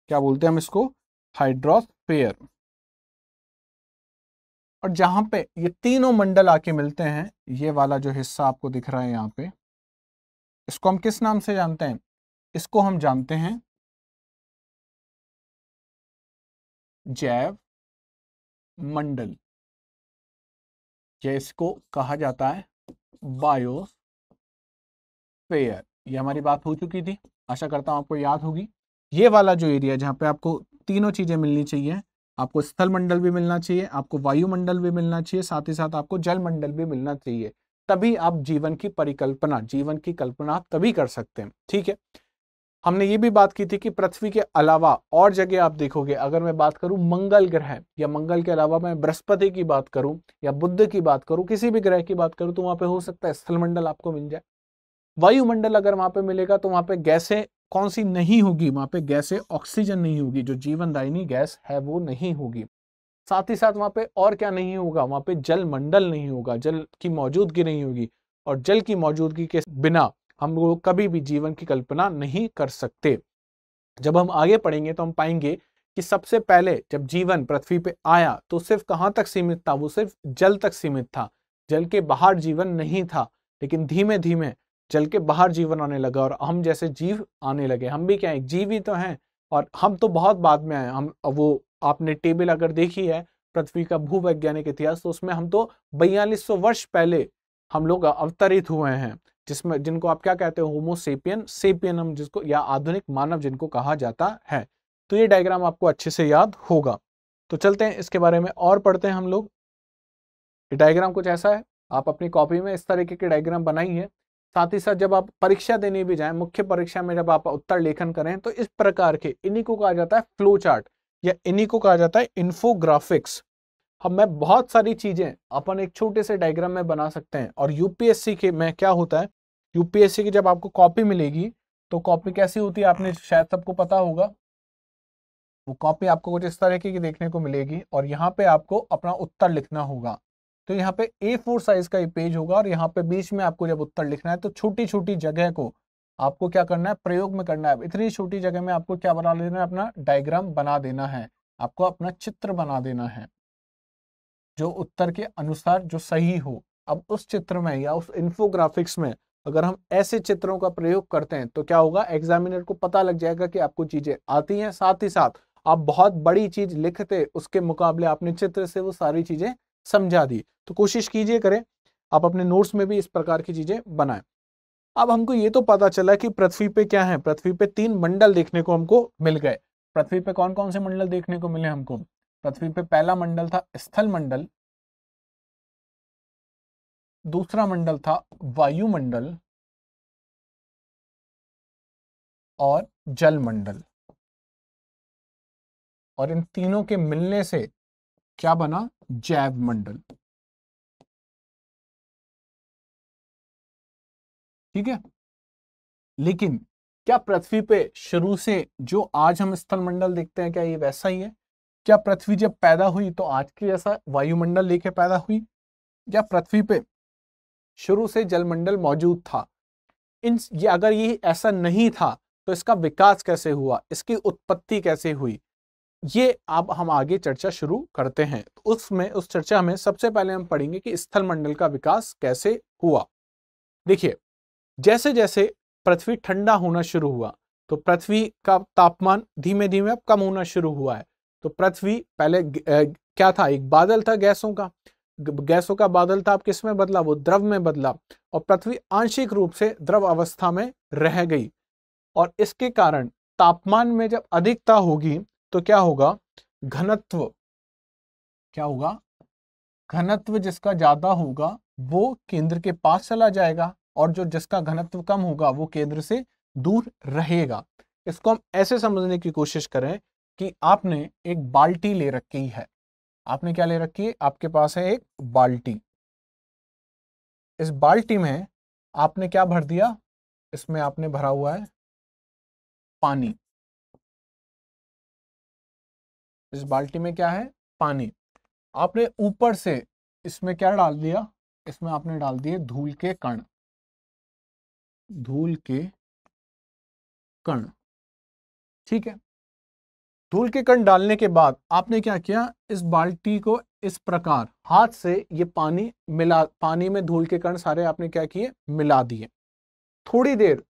क्या बोलते हैं हम इसको हाइड्रोस्फेयर और जहां पे ये तीनों मंडल आके मिलते हैं ये वाला जो हिस्सा आपको दिख रहा है यहाँ पे इसको हम किस नाम से जानते हैं इसको हम जानते हैं जैव मंडल या इसको कहा जाता है बायोस फेयर ये हमारी बात हो चुकी थी आशा करता हूँ आपको याद होगी ये वाला जो एरिया जहाँ पे आपको तीनों चीज़ें मिलनी चाहिए आपको स्थल मंडल भी मिलना चाहिए आपको वायुमंडल भी मिलना चाहिए साथ ही साथ आपको जल मंडल भी मिलना चाहिए तभी आप जीवन की परिकल्पना जीवन की कल्पना आप तभी कर सकते हैं ठीक है हमने ये भी बात की थी कि पृथ्वी के अलावा और जगह आप देखोगे अगर मैं बात करूं मंगल ग्रह या मंगल के अलावा मैं बृहस्पति की बात करूं या बुद्ध की बात करूं किसी भी ग्रह की बात करूं तो वहां पे हो सकता है स्थल मंडल आपको मिल जाए वायुमंडल अगर वहां पे मिलेगा तो वहां पे गैसें कौन सी नहीं होगी वहां पे गैसें ऑक्सीजन नहीं होगी जो जीवनदायिनी गैस है वो नहीं होगी साथ ही साथ वहां पे और क्या नहीं होगा वहां पे जल मंडल नहीं होगा जल की मौजूदगी नहीं होगी और जल की मौजूदगी के बिना हम लोग कभी भी जीवन की कल्पना नहीं कर सकते जब हम आगे पढ़ेंगे तो हम पाएंगे कि सबसे पहले जब जीवन पृथ्वी पे आया तो सिर्फ कहाँ तक सीमित था वो सिर्फ जल तक सीमित था जल के बाहर जीवन नहीं था लेकिन धीमे धीमे जल के बाहर जीवन आने लगा और हम जैसे जीव आने लगे हम भी क्या है जीव ही तो हैं और हम तो बहुत बाद में आए हम वो आपने टेबल अगर देखी है पृथ्वी का भूवैज्ञानिक इतिहास तो उसमें हम तो बयालीस वर्ष पहले हम लोग अवतरित हुए हैं जिसमें जिनको आप क्या कहते हो होमोसेपियन सेपियनम जिसको या आधुनिक मानव जिनको कहा जाता है तो ये डायग्राम आपको अच्छे से याद होगा तो चलते हैं इसके बारे में और पढ़ते हैं हम लोग ये डायग्राम कुछ ऐसा है आप अपनी कॉपी में इस तरीके के डायग्राम बनाइए साथ ही साथ जब आप परीक्षा देने भी जाएं मुख्य परीक्षा में जब आप उत्तर लेखन करें तो इस प्रकार के इन्हीं को कहा जाता है फ्लो चार्ट या इन्हीं को कहा जाता है इन्फोग्राफिक्स हमें बहुत सारी चीजें अपन एक छोटे से डायग्राम में बना सकते हैं और यूपीएससी के में क्या होता है यूपीएससी की जब आपको कॉपी मिलेगी तो कॉपी कैसी होती है आपने शायद सबको पता होगा वो कॉपी आपको कुछ इस तरह की देखने को मिलेगी और यहाँ पे आपको अपना उत्तर लिखना होगा तो यहाँ पे ए फोर साइज का ये पेज होगा और यहाँ पे बीच में आपको जब उत्तर लिखना है तो छोटी छोटी जगह को आपको क्या करना है प्रयोग में करना है इतनी छोटी जगह में आपको क्या बना लेना है अपना डायग्राम बना देना है आपको अपना चित्र बना देना है जो उत्तर के अनुसार जो सही हो अब उस चित्र में या उस इन्फोग्राफिक्स में अगर हम ऐसे चित्रों का प्रयोग करते हैं तो क्या होगा एग्जामिनर को पता लग जाएगा कि आपको चीजें आती हैं साथ ही साथ आप बहुत बड़ी चीज लिखते उसके मुकाबले आपने चित्र से वो सारी चीजें समझा दिए तो कोशिश कीजिए करें आप अपने नोट्स में भी इस प्रकार की चीजें बनाएं अब हमको ये तो पता चला कि पृथ्वी पे क्या है पृथ्वी पे तीन मंडल देखने को हमको मिल गए पृथ्वी पे कौन कौन से मंडल देखने को मिले हमको पृथ्वी पे पहला मंडल था स्थल मंडल दूसरा मंडल था वायुमंडल और जल मंडल और इन तीनों के मिलने से क्या बना जैव मंडल ठीक है लेकिन क्या पृथ्वी पे शुरू से जो आज हम स्थल मंडल देखते हैं क्या ये वैसा ही है क्या पृथ्वी जब पैदा हुई तो आज के जैसा वायुमंडल लेके पैदा हुई या पृथ्वी पे शुरू से जलमंडल मौजूद था इन ये अगर ये ऐसा नहीं था तो इसका विकास कैसे हुआ इसकी उत्पत्ति कैसे हुई ये अब हम आगे चर्चा शुरू करते हैं तो उसमें उस चर्चा में सबसे पहले हम पढ़ेंगे कि स्थल मंडल का विकास कैसे हुआ देखिए जैसे जैसे पृथ्वी ठंडा होना शुरू हुआ तो पृथ्वी का तापमान धीमे धीमे अब कम होना शुरू हुआ है तो पृथ्वी पहले क्या था एक बादल था गैसों का गैसों का बादल था अब किस में बदला वो द्रव में बदला और पृथ्वी आंशिक रूप से द्रव अवस्था में रह गई और इसके कारण तापमान में जब अधिकता होगी तो क्या होगा घनत्व क्या होगा घनत्व जिसका ज्यादा होगा वो केंद्र के पास चला जाएगा और जो जिसका घनत्व कम होगा वो केंद्र से दूर रहेगा इसको हम ऐसे समझने की कोशिश करें कि आपने एक बाल्टी ले रखी है आपने क्या ले रखी है आपके पास है एक बाल्टी इस बाल्टी में आपने क्या भर दिया इसमें आपने भरा हुआ है पानी इस बाल्टी में क्या है पानी आपने ऊपर से इसमें क्या डाल दिया इसमें आपने डाल दिए धूल के कण धूल के कण ठीक है धूल के कण डालने के बाद आपने क्या किया इस बाल्टी को इस प्रकार हाथ से ये पानी मिला पानी में धूल के कण सारे आपने क्या किए मिला दिए थोड़ी देर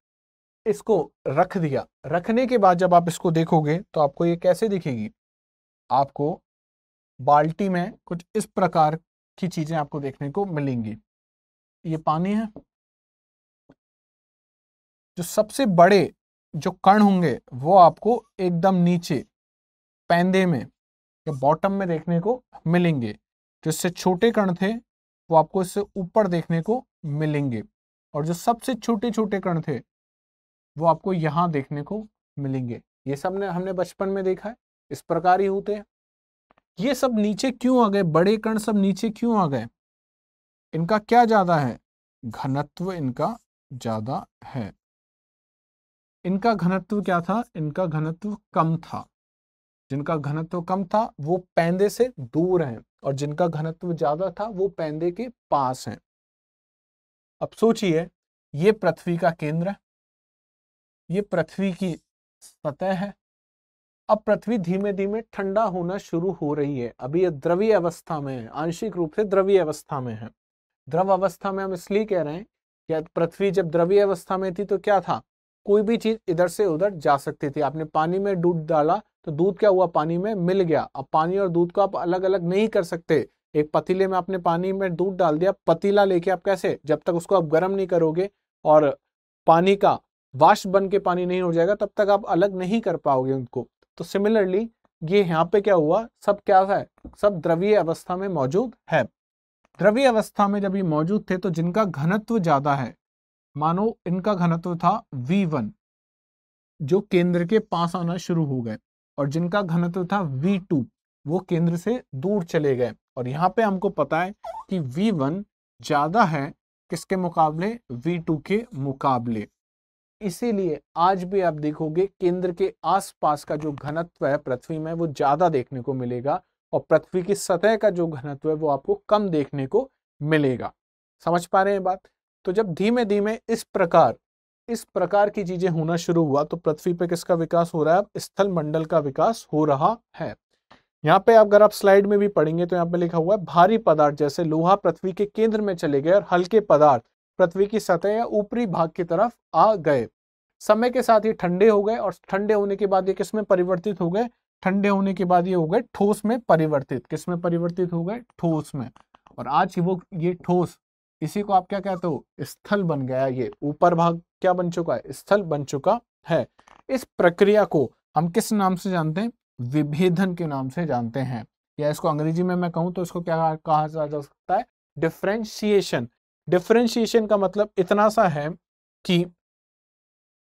इसको रख दिया रखने के बाद जब आप इसको देखोगे तो आपको ये कैसे दिखेगी आपको बाल्टी में कुछ इस प्रकार की चीज़ें आपको देखने को मिलेंगी ये पानी है जो सबसे बड़े जो कण होंगे वो आपको एकदम नीचे पैंदे में या बॉटम में देखने को मिलेंगे जो इससे छोटे कण थे वो आपको इससे ऊपर देखने को मिलेंगे और जो सबसे छोटे छोटे कण थे वो आपको यहाँ देखने को मिलेंगे ये सब ने हमने बचपन में देखा है इस प्रकार ही होते हैं ये सब नीचे क्यों आ गए बड़े कण सब नीचे क्यों आ गए इनका क्या ज्यादा है घनत्व इनका ज्यादा है इनका घनत्व क्या था इनका घनत्व कम था जिनका घनत्व कम था वो पैंदे से दूर हैं और जिनका घनत्व ज्यादा था वो पैंदे के पास हैं अब सोचिए ये पृथ्वी का केंद्र है ये पृथ्वी की सतह है अब पृथ्वी धीमे धीमे ठंडा होना शुरू हो रही है अभी यह द्रवीय अवस्था में है आंशिक रूप से द्रवीय अवस्था में है द्रव अवस्था में हम इसलिए कह रहे हैं कि पृथ्वी जब द्रवीय अवस्था में थी तो क्या था कोई भी चीज इधर से उधर जा सकती थी आपने पानी में दूध डाला तो दूध क्या हुआ पानी में मिल गया अब पानी और दूध को आप अलग अलग नहीं कर सकते एक पतीले में आपने पानी में दूध डाल दिया पतीला लेके आप कैसे जब तक उसको आप गर्म नहीं करोगे और पानी का वाष्प बन के पानी नहीं हो जाएगा तब तक आप अलग नहीं कर पाओगे उनको तो सिमिलरली ये यहाँ पे क्या हुआ सब क्या है सब द्रवीय अवस्था में मौजूद है द्रवीय अवस्था में जब ये मौजूद थे तो जिनका घनत्व ज्यादा है मानो इनका घनत्व था V1 जो केंद्र के पास आना शुरू हो गए और जिनका घनत्व था V2 वो केंद्र से दूर चले गए और यहाँ पे हमको पता है कि V1 ज्यादा है किसके मुकाबले V2 के मुकाबले इसीलिए आज भी आप देखोगे केंद्र के आसपास का जो घनत्व है पृथ्वी में वो ज्यादा देखने को मिलेगा और पृथ्वी की सतह का जो घनत्व है वो आपको कम देखने को मिलेगा समझ पा रहे हैं बात तो जब धीमे धीमे इस प्रकार इस प्रकार की चीजें होना शुरू हुआ तो पृथ्वी पर किसका विकास हो रहा है अब स्थल मंडल का विकास हो रहा है यहाँ पे अगर आप स्लाइड में भी पढ़ेंगे तो यहाँ पे लिखा हुआ है भारी पदार्थ जैसे लोहा पृथ्वी के केंद्र में चले गए और हल्के पदार्थ पृथ्वी की सतह या ऊपरी भाग की तरफ आ गए समय के साथ ये ठंडे हो गए और ठंडे होने के बाद ये किस में परिवर्तित हो गए ठंडे होने के बाद ये हो गए ठोस में परिवर्तित किस में परिवर्तित हो गए ठोस में और आज वो ये ठोस इसी को आप क्या कहते हो स्थल बन गया ये ऊपर भाग क्या बन चुका है स्थल बन चुका है इस प्रक्रिया को हम किस नाम से जानते हैं विभेदन के नाम से जानते हैं या इसको अंग्रेजी में मैं कहूं तो इसको क्या कहा जा सकता है डिफ्रेंशिएशन डिफ्रेंशिएशन का मतलब इतना सा है कि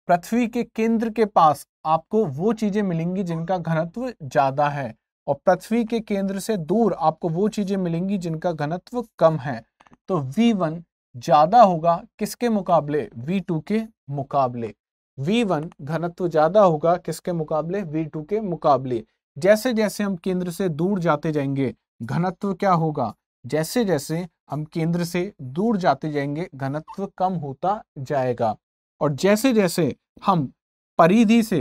पृथ्वी के केंद्र के पास आपको वो चीज़ें मिलेंगी जिनका घनत्व ज़्यादा है और पृथ्वी के केंद्र से दूर आपको वो चीज़ें मिलेंगी जिनका घनत्व कम है तो V1 ज़्यादा होगा किसके मुकाबले V2 के मुकाबले V1 घनत्व ज़्यादा होगा किसके मुकाबले V2 के मुकाबले जैसे जैसे हम केंद्र से दूर जाते जाएंगे घनत्व क्या होगा जैसे जैसे हम केंद्र से दूर जाते जाएंगे घनत्व कम होता जाएगा और जैसे जैसे हम परिधि से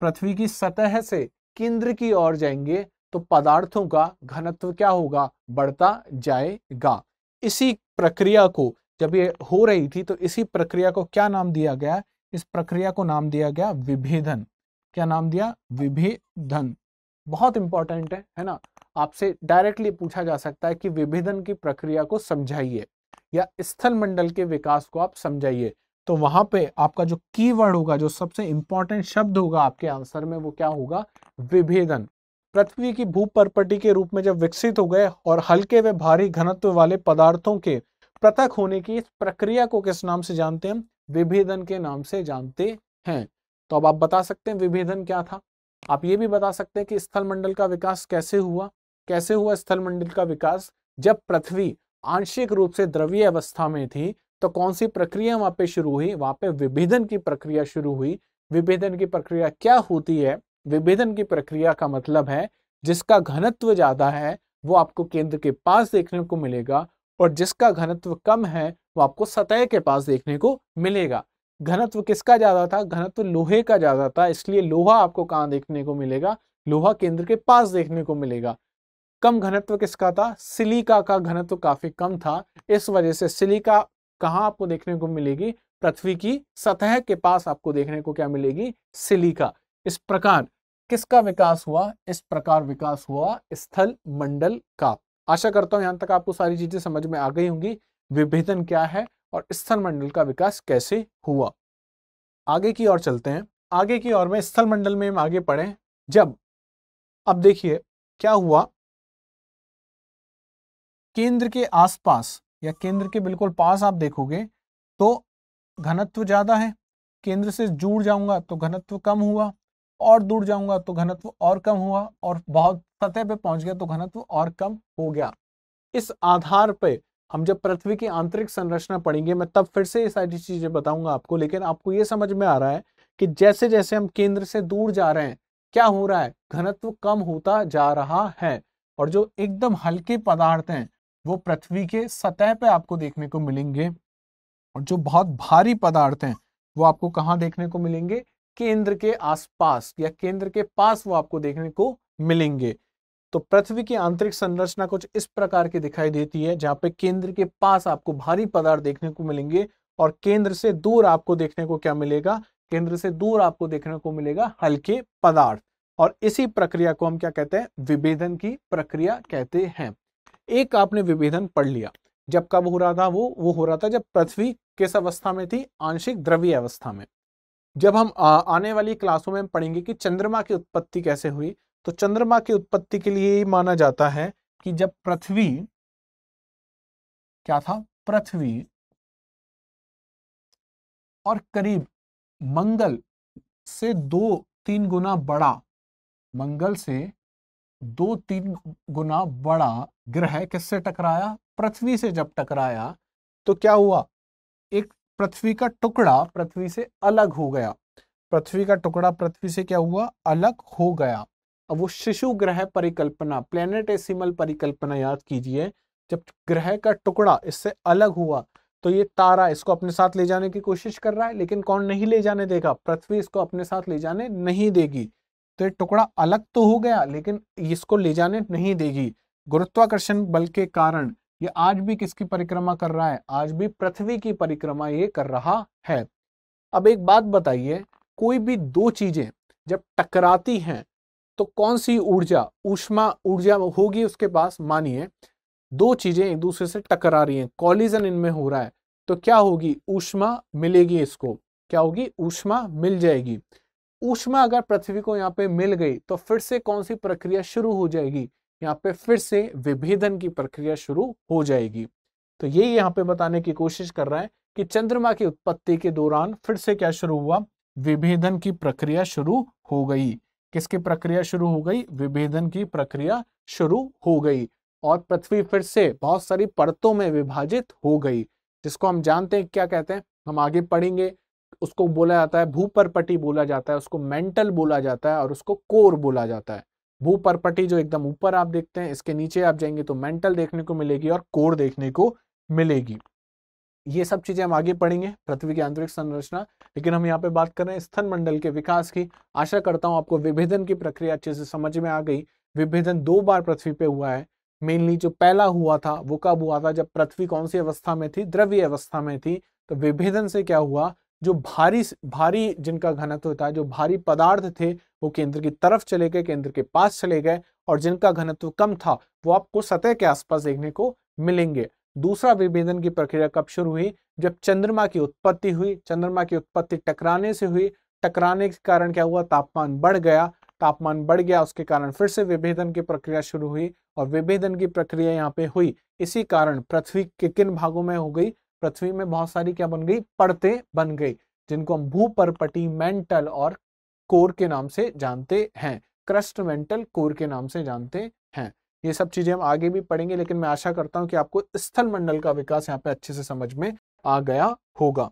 पृथ्वी की सतह से केंद्र की ओर जाएंगे तो पदार्थों का घनत्व क्या होगा बढ़ता जाएगा इसी प्रक्रिया को जब ये हो रही थी तो इसी प्रक्रिया को क्या नाम दिया गया इस प्रक्रिया को नाम दिया गया विभेदन क्या नाम दिया विभेदन बहुत इंपॉर्टेंट है है ना आपसे डायरेक्टली पूछा जा सकता है कि विभेदन की प्रक्रिया को समझाइए या स्थल मंडल के विकास को आप समझाइए तो वहां पे आपका जो कीवर्ड होगा जो सबसे इंपॉर्टेंट शब्द होगा आपके आंसर में वो क्या होगा विभेदन पृथ्वी की भू परपटी के रूप में जब विकसित हो गए और हल्के व भारी घनत्व वाले पदार्थों के पृथक होने की इस प्रक्रिया को किस नाम से जानते हैं विभेदन के नाम से जानते हैं तो अब आप बता सकते हैं विभेदन क्या था आप ये भी बता सकते हैं कि स्थल मंडल का विकास कैसे हुआ कैसे हुआ स्थलमंडल का विकास जब पृथ्वी आंशिक रूप से द्रव्य अवस्था में थी तो कौन सी प्रक्रिया वहां पे शुरू हुई वहां पे विभेदन की प्रक्रिया शुरू हुई विभेदन की प्रक्रिया क्या होती है विभेदन की प्रक्रिया का मतलब है जिसका घनत्व ज्यादा है वो आपको केंद्र के पास देखने को मिलेगा और जिसका घनत्व कम है वो आपको सतह के पास देखने को मिलेगा घनत्व किसका ज्यादा था घनत्व लोहे का ज्यादा था इसलिए लोहा आपको कहाँ देखने को मिलेगा लोहा केंद्र के पास देखने को मिलेगा कम घनत्व किसका था सिलिका का घनत्व काफी कम था इस वजह से सिलिका कहाँ आपको देखने को मिलेगी पृथ्वी की सतह के पास आपको देखने को क्या मिलेगी सिलिका इस प्रकार किसका विकास हुआ इस प्रकार विकास हुआ स्थल मंडल का आशा करता हूं यहां तक आपको सारी चीजें समझ में आ गई होंगी विभेदन क्या है और स्थल मंडल का विकास कैसे हुआ आगे की ओर चलते हैं आगे की ओर में स्थल मंडल में हम आगे पढ़े जब अब देखिए क्या हुआ केंद्र के आसपास या केंद्र के बिल्कुल पास आप देखोगे तो घनत्व ज़्यादा है केंद्र से जुड़ जाऊंगा तो घनत्व कम हुआ और दूर जाऊंगा तो घनत्व और कम हुआ और बहुत सतह पे पहुंच गया तो घनत्व और कम हो गया इस आधार पे हम जब पृथ्वी की आंतरिक संरचना पढ़ेंगे मैं तब फिर से ये सारी चीज़ें बताऊंगा आपको लेकिन आपको ये समझ में आ रहा है कि जैसे जैसे हम केंद्र से दूर जा रहे हैं क्या हो रहा है घनत्व कम होता जा रहा है और जो एकदम हल्के पदार्थ हैं वो पृथ्वी के सतह पे आपको देखने को मिलेंगे और जो बहुत भारी पदार्थ हैं वो आपको कहाँ देखने को मिलेंगे केंद्र के आसपास या केंद्र के पास वो आपको देखने को मिलेंगे तो पृथ्वी की आंतरिक संरचना कुछ इस प्रकार की दिखाई देती है जहाँ पे केंद्र के पास आपको भारी पदार्थ देखने को मिलेंगे और केंद्र से दूर आपको देखने को क्या मिलेगा केंद्र से दूर आपको देखने को मिलेगा हल्के पदार्थ और इसी प्रक्रिया को हम क्या कहते हैं विभेदन की प्रक्रिया कहते हैं एक आपने विभेदन पढ़ लिया जब कब हो रहा था वो वो हो रहा था जब पृथ्वी किस अवस्था में थी आंशिक द्रव्य अवस्था में जब हम आने वाली क्लासों में पढ़ेंगे कि चंद्रमा की उत्पत्ति कैसे हुई तो चंद्रमा की उत्पत्ति के लिए माना जाता है कि जब पृथ्वी क्या था पृथ्वी और करीब मंगल से दो तीन गुना बड़ा मंगल से दो तीन गुना बड़ा ग्रह किससे टकराया पृथ्वी से जब टकराया तो क्या हुआ एक पृथ्वी का टुकड़ा पृथ्वी से अलग हो गया पृथ्वी का टुकड़ा पृथ्वी से क्या हुआ अलग हो गया अब वो शिशु ग्रह परिकल्पना प्लेनेटेसिमल परिकल्पना याद कीजिए जब ग्रह का टुकड़ा इससे अलग हुआ तो ये तारा इसको अपने साथ ले जाने की कोशिश कर रहा है लेकिन कौन नहीं ले जाने देगा पृथ्वी इसको अपने साथ ले जाने नहीं देगी तो ये टुकड़ा अलग तो हो गया लेकिन इसको ले जाने नहीं देगी गुरुत्वाकर्षण बल के कारण ये आज भी किसकी परिक्रमा कर रहा है आज भी पृथ्वी की परिक्रमा ये कर रहा है अब एक बात बताइए कोई भी दो चीजें जब टकराती हैं तो कौन सी ऊर्जा ऊष्मा ऊर्जा होगी उसके पास मानिए दो चीजें एक दूसरे से टकरा रही हैं कॉलिजन इनमें हो रहा है तो क्या होगी ऊष्मा मिलेगी इसको क्या होगी ऊष्मा मिल जाएगी ऊष्मा अगर पृथ्वी को यहाँ पे मिल गई तो फिर से कौन सी प्रक्रिया शुरू हो जाएगी यहाँ पे फिर से विभेदन की प्रक्रिया शुरू हो जाएगी तो ये यहाँ पे बताने की कोशिश कर रहा है कि चंद्रमा की उत्पत्ति के दौरान फिर से क्या शुरू हुआ विभेदन की प्रक्रिया शुरू हो गई किसकी प्रक्रिया शुरू हो गई विभेदन की प्रक्रिया शुरू हो गई और पृथ्वी फिर से बहुत सारी परतों में विभाजित हो गई जिसको हम जानते हैं क्या कहते हैं हम आगे पढ़ेंगे उसको बोला जाता है भूपरपटी बोला जाता है उसको मेंटल बोला जाता है और उसको कोर बोला जाता है भूपरपटी जो एकदम ऊपर आप देखते हैं इसके नीचे आप जाएंगे तो मेंटल देखने को मिलेगी और कोर देखने को मिलेगी ये सब चीजें हम आगे पढ़ेंगे पृथ्वी की आंतरिक संरचना लेकिन हम यहाँ पे बात कर रहे हैं स्थन मंडल के विकास की आशा करता हूं आपको विभेदन की प्रक्रिया अच्छे से समझ में आ गई विभेदन दो बार पृथ्वी पे हुआ है मेनली जो पहला हुआ था वो कब हुआ था जब पृथ्वी कौन सी अवस्था में थी द्रव्य अवस्था में थी तो विभेदन से क्या हुआ जो भारी भारी जिनका घनत्व था जो भारी पदार्थ थे वो केंद्र की तरफ चले गए केंद्र के पास चले गए और जिनका घनत्व कम था वो आपको सतह के आसपास देखने को मिलेंगे दूसरा विभेदन की प्रक्रिया कब शुरू हुई जब चंद्रमा की उत्पत्ति हुई चंद्रमा की उत्पत्ति टकराने से हुई टकराने के कारण क्या हुआ तापमान बढ़ गया तापमान बढ़ गया उसके कारण फिर से विभेदन की प्रक्रिया शुरू हुई और विभेदन की प्रक्रिया यहाँ पे हुई इसी कारण पृथ्वी के किन भागों में हो गई पृथ्वी में बहुत सारी क्या बन गई परतें बन गई जिनको हम भू परपटी मेंटल और कोर के नाम से जानते हैं क्रस्ट मेंटल कोर के नाम से जानते हैं ये सब चीजें हम आगे भी पढ़ेंगे लेकिन मैं आशा करता हूं कि आपको स्थल मंडल का विकास यहाँ पे अच्छे से समझ में आ गया होगा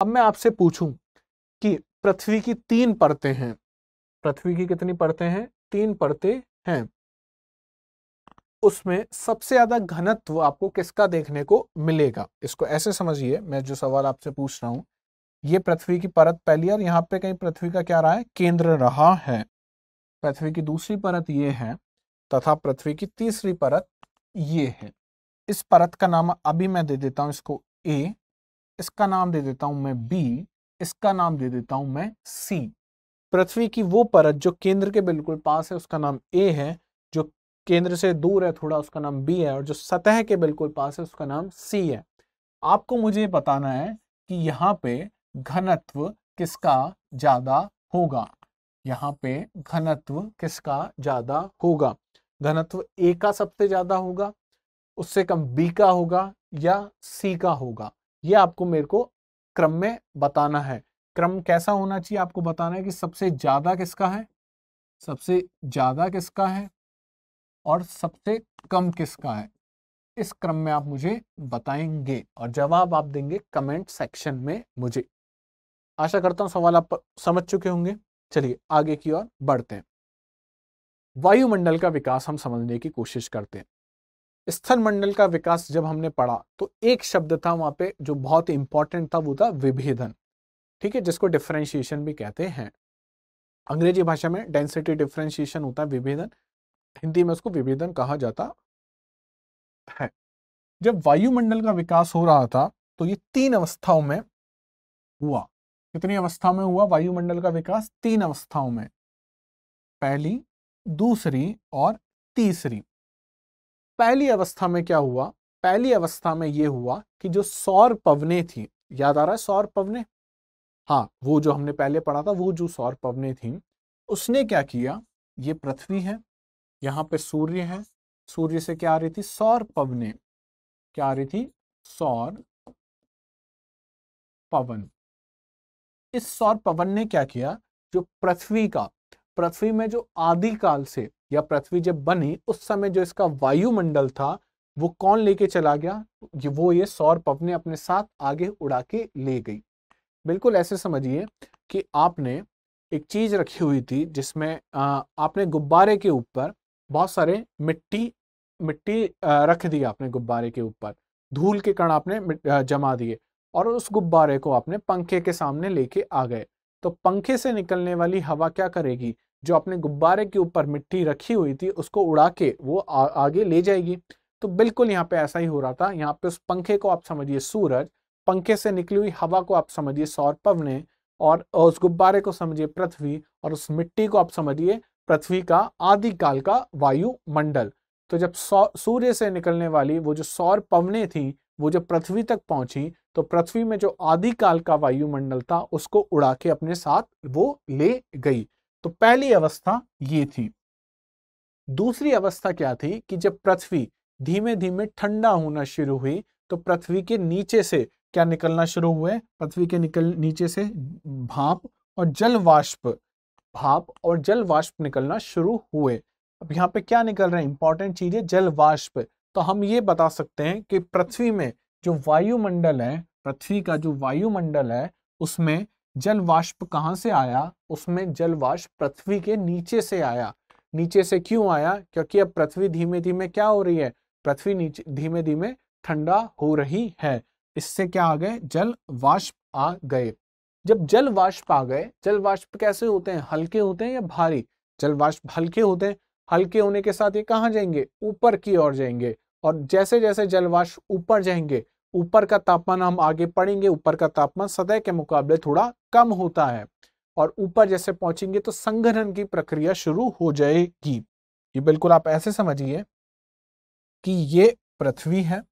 अब मैं आपसे पूछूं कि पृथ्वी की तीन परतें हैं पृथ्वी की कितनी परतें हैं तीन परतें हैं उसमें सबसे ज़्यादा घनत्व आपको किसका देखने को मिलेगा इसको ऐसे समझिए मैं जो सवाल आपसे पूछ रहा हूं ये पृथ्वी की परत पहली और यहाँ पे कहीं पृथ्वी का क्या रहा है केंद्र रहा है पृथ्वी की दूसरी परत ये है तथा पृथ्वी की तीसरी परत ये है इस परत का नाम अभी मैं दे देता हूं इसको ए इसका नाम दे देता हूं मैं बी इसका नाम दे देता हूं मैं सी पृथ्वी की वो परत जो केंद्र के बिल्कुल पास है उसका नाम ए है केंद्र से दूर है थोड़ा उसका नाम बी है और जो सतह के बिल्कुल पास है उसका नाम सी है आपको मुझे बताना है कि यहाँ पे घनत्व किसका ज्यादा होगा यहाँ पे घनत्व किसका ज्यादा होगा घनत्व ए का सबसे ज्यादा होगा उससे कम बी का होगा या सी का होगा ये आपको मेरे को क्रम में बताना है क्रम कैसा होना चाहिए आपको बताना है कि सबसे ज्यादा किसका है सबसे ज्यादा किसका है और सबसे कम किसका है इस क्रम में आप मुझे बताएंगे और जवाब आप देंगे कमेंट सेक्शन में मुझे आशा करता हूं सवाल आप समझ चुके होंगे चलिए आगे की ओर बढ़ते हैं वायुमंडल का विकास हम समझने की कोशिश करते हैं स्थल मंडल का विकास जब हमने पढ़ा तो एक शब्द था वहां पे जो बहुत इंपॉर्टेंट था वो था विभेदन ठीक है जिसको डिफ्रेंशिएशन भी कहते हैं अंग्रेजी भाषा में डेंसिटी डिफ्रेंशिएशन होता है विभेदन हिंदी में उसको विभेदन कहा जाता है जब वायुमंडल का विकास हो रहा था तो ये तीन अवस्थाओं में हुआ कितनी अवस्था में हुआ वायुमंडल का विकास तीन अवस्थाओं में पहली दूसरी और तीसरी पहली अवस्था में क्या हुआ पहली अवस्था में यह हुआ कि जो सौर पवने थी याद आ रहा है सौर पवने हाँ वो जो हमने पहले पढ़ा था वो जो सौर पवने थी उसने क्या किया ये पृथ्वी है यहाँ पे सूर्य है सूर्य से क्या आ रही थी सौर पवने क्या आ रही थी सौर पवन इस सौर पवन ने क्या किया जो पृथ्वी का पृथ्वी में जो आदिकाल से या पृथ्वी जब बनी उस समय जो इसका वायुमंडल था वो कौन लेके चला गया ये वो ये सौर पवने अपने साथ आगे उड़ा के ले गई बिल्कुल ऐसे समझिए कि आपने एक चीज रखी हुई थी जिसमें आपने गुब्बारे के ऊपर बहुत सारे मिट्टी मिट्टी रख दी आपने गुब्बारे के ऊपर धूल के कण आपने जमा दिए और उस गुब्बारे को आपने पंखे के सामने लेके आ गए तो पंखे से निकलने वाली हवा क्या करेगी जो अपने गुब्बारे के ऊपर मिट्टी रखी हुई थी उसको उड़ा के वो आ, आगे ले जाएगी तो बिल्कुल यहाँ पे ऐसा ही हो रहा था यहाँ पे उस पंखे को आप समझिए सूरज पंखे से निकली हुई हवा को आप समझिए सौर पवने और उस गुब्बारे को समझिए पृथ्वी और उस मिट्टी को आप समझिए पृथ्वी का आदिकाल का वायुमंडल तो जब सूर्य से निकलने वाली वो जो सौर पवने थी वो जब पृथ्वी तक पहुंची तो पृथ्वी में जो आदिकाल का वायुमंडल था उसको उड़ा के अपने साथ वो ले गई तो पहली अवस्था ये थी दूसरी अवस्था क्या थी कि जब पृथ्वी धीमे धीमे ठंडा होना शुरू हुई तो पृथ्वी के नीचे से क्या निकलना शुरू हुए पृथ्वी के निकल नीचे से भाप और जल वाष्प भाप और जल वाष्प निकलना शुरू हुए अब यहाँ पे क्या निकल रहा है इंपॉर्टेंट चीज है जल वाष्प तो हम ये बता सकते हैं कि पृथ्वी में जो वायुमंडल है पृथ्वी का जो वायुमंडल है उसमें जल वाष्प कहाँ से आया उसमें जल वाष्प पृथ्वी के नीचे से आया नीचे से क्यों आया क्योंकि अब पृथ्वी धीमे धीमे क्या हो रही है पृथ्वी नीचे धीमे धीमे ठंडा हो रही है इससे क्या आ गए जल वाष्प आ गए जब जल वाष्प आ गए जल वाष्प कैसे होते हैं हल्के होते हैं या भारी जल वाष्प हल्के होते हैं हल्के होने के साथ ये कहाँ जाएंगे ऊपर की ओर जाएंगे और जैसे जैसे जल वाष्प ऊपर जाएंगे ऊपर का तापमान हम आगे पढ़ेंगे ऊपर का तापमान सतह के मुकाबले थोड़ा कम होता है और ऊपर जैसे पहुंचेंगे तो संघनन की प्रक्रिया शुरू हो जाएगी ये बिल्कुल आप ऐसे समझिए कि ये पृथ्वी है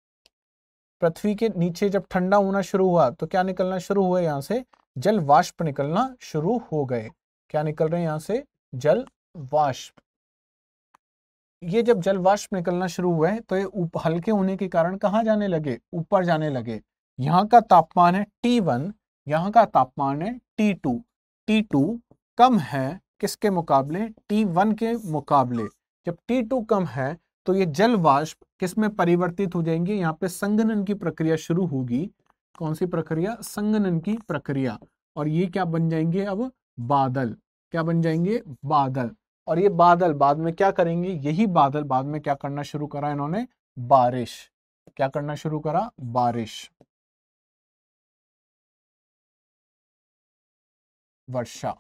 पृथ्वी के नीचे जब ठंडा होना शुरू हुआ तो क्या निकलना शुरू हुआ यहाँ से जल वाष्प निकलना शुरू हो गए क्या निकल रहे हैं यहां से जल वाष्प ये जब जल वाष्प निकलना शुरू हुए तो ये हल्के होने के कारण कहा जाने लगे ऊपर जाने लगे यहाँ का तापमान है T1 वन यहाँ का तापमान है T2 T2 कम है किसके मुकाबले T1 के मुकाबले जब T2 कम है तो ये जल वाष्प किस में परिवर्तित हो जाएंगे यहाँ पे संगनन की प्रक्रिया शुरू होगी कौन सी प्रक्रिया संगनन की प्रक्रिया और ये क्या बन जाएंगे अब बादल क्या बन जाएंगे बादल और ये बादल बाद में क्या करेंगे यही बादल बाद में क्या करना शुरू करा इन्होंने बारिश क्या करना शुरू करा बारिश वर्षा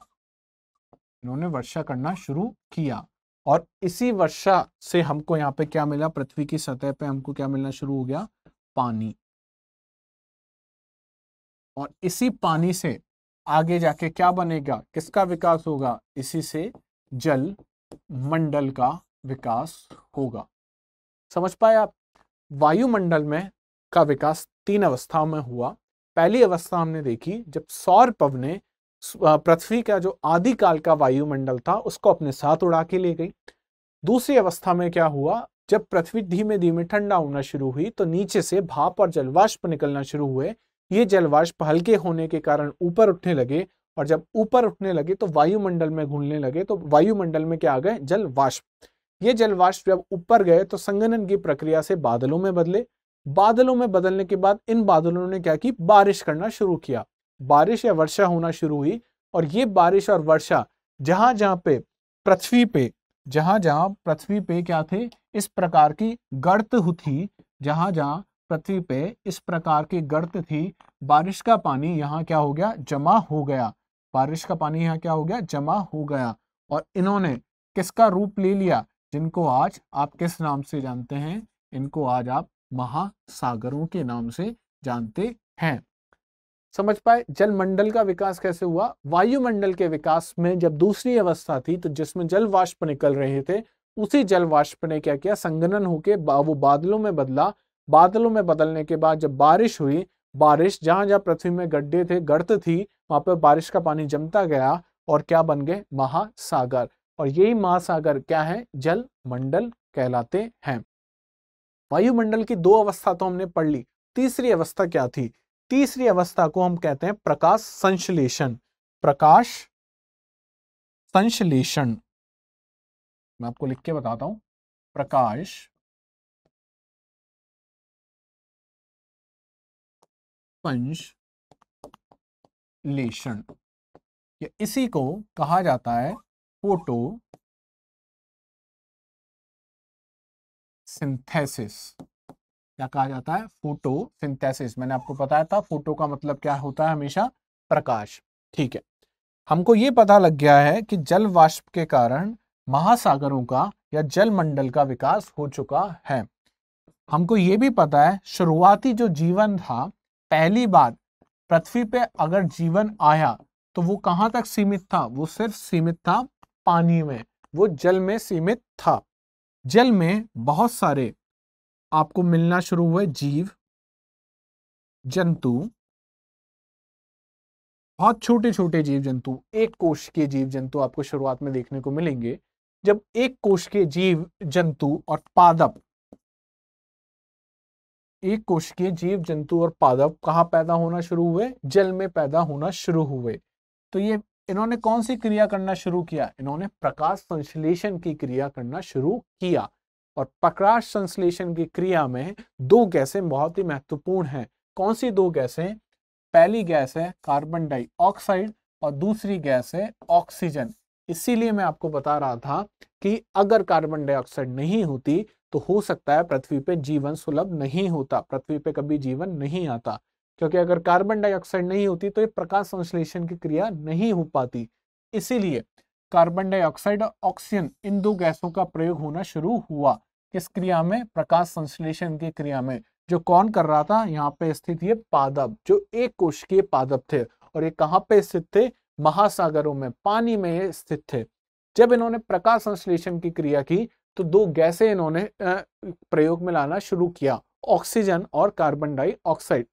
इन्होंने वर्षा करना शुरू किया और इसी वर्षा से हमको यहाँ पे क्या मिला पृथ्वी की सतह पे हमको क्या मिलना शुरू हो गया पानी और इसी पानी से आगे जाके क्या बनेगा किसका विकास होगा इसी से जल मंडल का विकास होगा समझ पाए आप वायुमंडल में का विकास तीन अवस्थाओं में हुआ पहली अवस्था हमने देखी जब सौर पव ने पृथ्वी का जो आदिकाल का वायुमंडल था उसको अपने साथ उड़ा के ले गई दूसरी अवस्था में क्या हुआ जब पृथ्वी धीमे धीमे ठंडा होना शुरू हुई तो नीचे से भाप और जलवाष्प निकलना शुरू हुए ये जलवाष्प हल्के होने के कारण ऊपर उठने लगे और जब ऊपर उठने लगे तो वायुमंडल में घूमने लगे तो वायुमंडल में क्या आ गए जलवाष्प ये जलवाष्प जब ऊपर गए तो संगनन की प्रक्रिया से बादलों में बदले बादलों में बदलने के बाद इन बादलों ने क्या की बारिश करना शुरू किया बारिश या वर्षा होना शुरू हुई और ये बारिश और वर्षा जहां जहां पे पृथ्वी पे जहां जहां पृथ्वी पे क्या थे इस प्रकार की गर्त थी जहां जहां पृथ्वी पे इस प्रकार की गर्त थी बारिश का पानी यहाँ क्या हो गया जमा हो गया बारिश का पानी यहाँ क्या हो गया जमा हो गया और इन्होंने किसका रूप ले लिया जिनको आज आप किस नाम से जानते हैं इनको आज आप महासागरों के नाम से जानते हैं समझ पाए जल मंडल का विकास कैसे हुआ वायुमंडल के विकास में जब दूसरी अवस्था थी तो जिसमें जल वाष्प निकल रहे थे उसी जल वाष्प ने क्या किया संगनन होके वो बादलों में बदला बादलों में बदलने के बाद जब बारिश हुई बारिश जहां जहां पृथ्वी में गड्ढे थे गर्त थी वहां पर बारिश का पानी जमता गया और क्या बन गए महासागर और यही महासागर क्या है जल मंडल कहलाते हैं वायुमंडल की दो अवस्था तो हमने पढ़ ली तीसरी अवस्था क्या थी तीसरी अवस्था को हम कहते हैं प्रकाश संश्लेषण प्रकाश संश्लेषण मैं आपको लिख के बताता हूं प्रकाश कंजलेशन या इसी को कहा जाता है फोटो सिंथेसिस क्या कहा जाता है फोटो सिंथेसिस मैंने आपको बताया था फोटो का मतलब क्या होता है हमेशा प्रकाश ठीक है हमको ये पता लग गया है कि जल वाष्प के कारण महासागरों का या जल मंडल का विकास हो चुका है हमको ये भी पता है शुरुआती जो जीवन था पहली बार पृथ्वी पे अगर जीवन आया तो वो कहाँ तक सीमित था वो सिर्फ सीमित था पानी में वो जल में सीमित था जल में बहुत सारे आपको मिलना शुरू हुए जीव जंतु बहुत छोटे छोटे जीव जंतु एक कोश के जीव जंतु आपको शुरुआत में देखने को मिलेंगे जब एक कोश के जीव जंतु और पादप एक कोशिकीय जीव जंतु और पादप कहाँ पैदा होना शुरू हुए जल में पैदा होना शुरू हुए तो ये इन्होंने कौन सी क्रिया करना शुरू किया इन्होंने प्रकाश संश्लेषण की क्रिया करना शुरू किया और प्रकाश संश्लेषण की क्रिया में दो गैसें बहुत ही महत्वपूर्ण हैं कौन सी दो गैसें पहली गैस है कार्बन डाइऑक्साइड और दूसरी गैस है ऑक्सीजन इसीलिए मैं आपको बता रहा था कि अगर कार्बन डाइऑक्साइड नहीं होती तो हो सकता है पृथ्वी पे जीवन सुलभ नहीं होता पृथ्वी पे कभी जीवन नहीं आता क्योंकि अगर कार्बन डाइऑक्साइड नहीं होती तो ये प्रकाश संश्लेषण की क्रिया नहीं हो पाती इसीलिए कार्बन डाइऑक्साइड और ऑक्सीजन इन दो गैसों का प्रयोग होना शुरू हुआ किस क्रिया में प्रकाश संश्लेषण की क्रिया में जो कौन कर रहा था यहाँ पे स्थित ये पादप जो एक के पादप थे और ये कहाँ पे स्थित थे महासागरों में पानी में ये स्थित थे जब इन्होंने प्रकाश संश्लेषण की क्रिया की तो दो गैसे इन्होंने प्रयोग में लाना शुरू किया ऑक्सीजन और कार्बन डाइऑक्साइड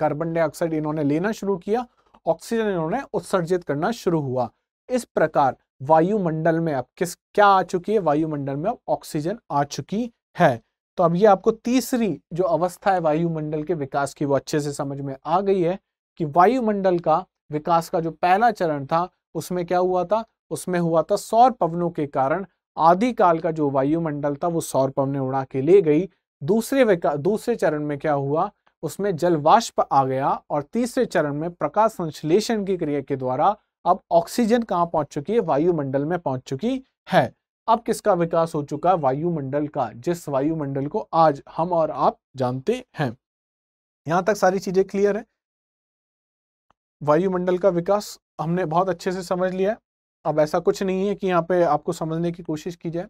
कार्बन डाइऑक्साइड इन्होंने लेना शुरू किया ऑक्सीजन इन्होंने उत्सर्जित करना शुरू हुआ इस प्रकार वायुमंडल में अब किस क्या आ चुकी है वायुमंडल में अब ऑक्सीजन आ चुकी है तो अब ये आपको तीसरी जो अवस्था है वायुमंडल के विकास की वो अच्छे से समझ में आ गई है कि वायुमंडल का विकास का जो पहला चरण था उसमें क्या हुआ था उसमें हुआ था सौर पवनों के कारण आदिकाल का जो वायुमंडल था वो सौर पवन ने उड़ा के ले गई दूसरे दूसरे चरण में क्या हुआ उसमें जलवाष्प आ गया और तीसरे चरण में प्रकाश संश्लेषण की क्रिया के द्वारा अब ऑक्सीजन कहाँ पहुंच चुकी है वायुमंडल में पहुंच चुकी है अब किसका विकास हो चुका है वायुमंडल का जिस वायुमंडल को आज हम और आप जानते हैं यहां तक सारी चीजें क्लियर है वायुमंडल का विकास हमने बहुत अच्छे से समझ लिया अब ऐसा कुछ नहीं है कि यहाँ पे आपको समझने की कोशिश की जाए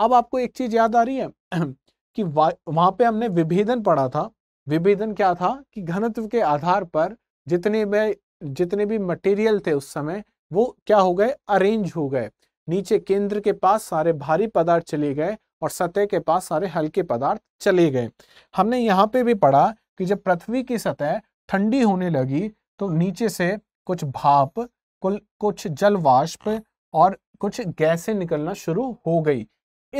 अब आपको एक चीज याद आ रही है कि वहां पे हमने विभेदन पढ़ा था विभेदन क्या था कि घनत्व के आधार पर जितने भी जितने भी मटेरियल थे उस समय वो क्या हो गए अरेंज हो गए नीचे केंद्र के पास सारे भारी पदार्थ चले गए और सतह के पास सारे हल्के पदार्थ चले गए हमने यहाँ पे भी पढ़ा कि जब पृथ्वी की सतह ठंडी होने लगी तो नीचे से कुछ भाप कुछ जल वाष्प और कुछ गैसें निकलना शुरू हो गई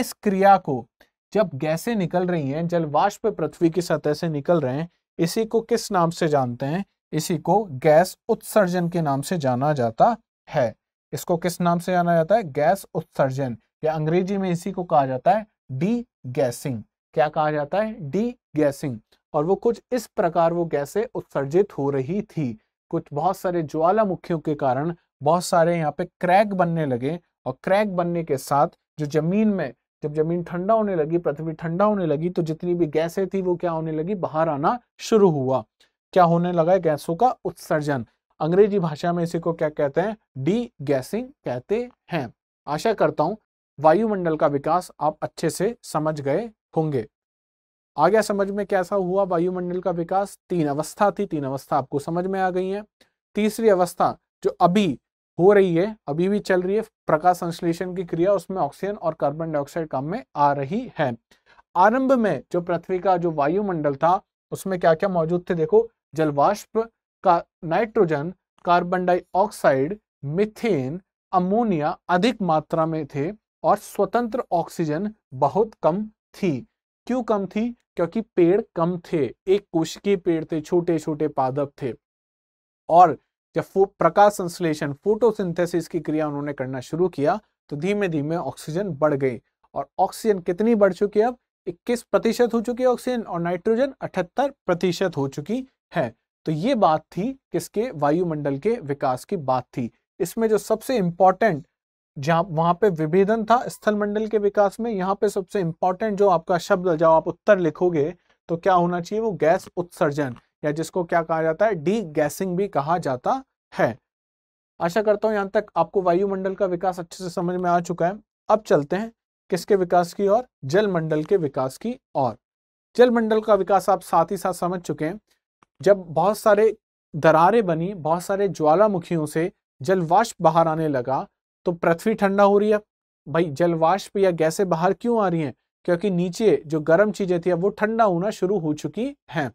इस क्रिया को जब गैसें निकल रही हैं जल वाष्प पृथ्वी की सतह से निकल रहे हैं इसी को किस नाम से जानते हैं इसी को गैस उत्सर्जन के नाम से जाना जाता है इसको किस नाम से जाना जाता है गैस उत्सर्जन या अंग्रेजी में इसी को कहा जाता है डी गैसिंग क्या कहा जाता है डी गैसिंग और वो कुछ इस प्रकार वो गैसें उत्सर्जित हो रही थी कुछ बहुत सारे ज्वालामुखियों के कारण बहुत सारे यहाँ पे क्रैक बनने लगे और क्रैक बनने के साथ जो जमीन में जब जमीन ठंडा होने लगी पृथ्वी ठंडा होने लगी तो जितनी भी गैसें थी वो क्या होने लगी बाहर आना शुरू हुआ क्या होने लगा गैसों का उत्सर्जन अंग्रेजी भाषा में इसी को क्या कहते हैं डी गैसिंग कहते हैं आशा करता हूं वायुमंडल का विकास आप अच्छे से समझ गए होंगे आ गया समझ में कैसा हुआ वायुमंडल का विकास तीन अवस्था थी तीन अवस्था आपको समझ में आ गई है तीसरी अवस्था जो अभी हो रही है अभी भी चल रही है प्रकाश संश्लेषण की क्रिया उसमें ऑक्सीजन और कार्बन डाइऑक्साइड काम में आ रही है आरंभ में जो पृथ्वी का जो वायुमंडल था उसमें क्या क्या मौजूद थे देखो जलवाष्प का nitrogen carbon dioxide methane ammonia अधिक मात्रा में थे और स्वतंत्र ऑक्सीजन बहुत कम थी क्यों कम थी क्योंकि पेड़ कम थे एक कोशिकीय पेड़ थे छोटे छोटे पादप थे और जब प्रकाश संश्लेषण फोटोसिंथेसिस की क्रिया उन्होंने करना शुरू किया तो धीमे धीमे ऑक्सीजन बढ़ गई और ऑक्सीजन कितनी बढ़ चुकी है अब 21 प्रतिशत हो चुकी है ऑक्सीजन और नाइट्रोजन 78 प्रतिशत हो चुकी है तो ये बात थी किसके वायुमंडल के विकास की बात थी इसमें जो सबसे इंपॉर्टेंट जहां वहां पे विभेदन था स्थल मंडल के विकास में यहाँ पे सबसे इंपॉर्टेंट जो आपका शब्द जब आप उत्तर लिखोगे तो क्या होना चाहिए वो गैस उत्सर्जन या जिसको क्या कहा जाता है डी गैसिंग भी कहा जाता है आशा करता हूं यहां तक आपको वायुमंडल का विकास अच्छे से समझ में आ चुका है अब चलते हैं किसके विकास की ओर मंडल के विकास की ओर मंडल का विकास आप साथ ही साथ समझ चुके हैं जब बहुत सारे दरारें बनी बहुत सारे ज्वालामुखियों से जलवाष्प बाहर आने लगा तो पृथ्वी ठंडा हो रही है भाई जलवाष्प या गैसें बाहर क्यों आ रही हैं क्योंकि नीचे जो गर्म चीजें थी वो ठंडा होना शुरू हो चुकी हैं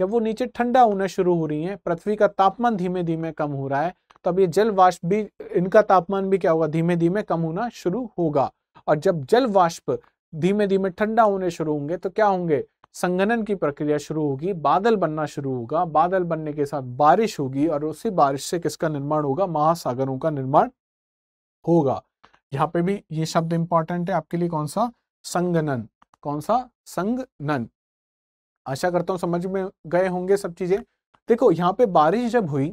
जब वो नीचे ठंडा होना शुरू हो रही है पृथ्वी का तापमान धीमे धीमे कम हो रहा है तो अब ये जल वाष्प भी इनका तापमान भी क्या होगा धीमे धीमे कम होना शुरू होगा और जब जल वाष्प धीमे धीमे ठंडा होने शुरू होंगे तो क्या होंगे संगनन की प्रक्रिया शुरू होगी बादल बनना शुरू होगा बादल बनने के साथ बारिश होगी और उसी बारिश से किसका निर्माण होगा महासागरों का निर्माण होगा यहाँ पे भी ये शब्द इंपॉर्टेंट है आपके लिए कौन सा संगनन कौन सा संगनन आशा करता हूँ समझ में गए होंगे सब चीजें देखो यहाँ पे बारिश जब हुई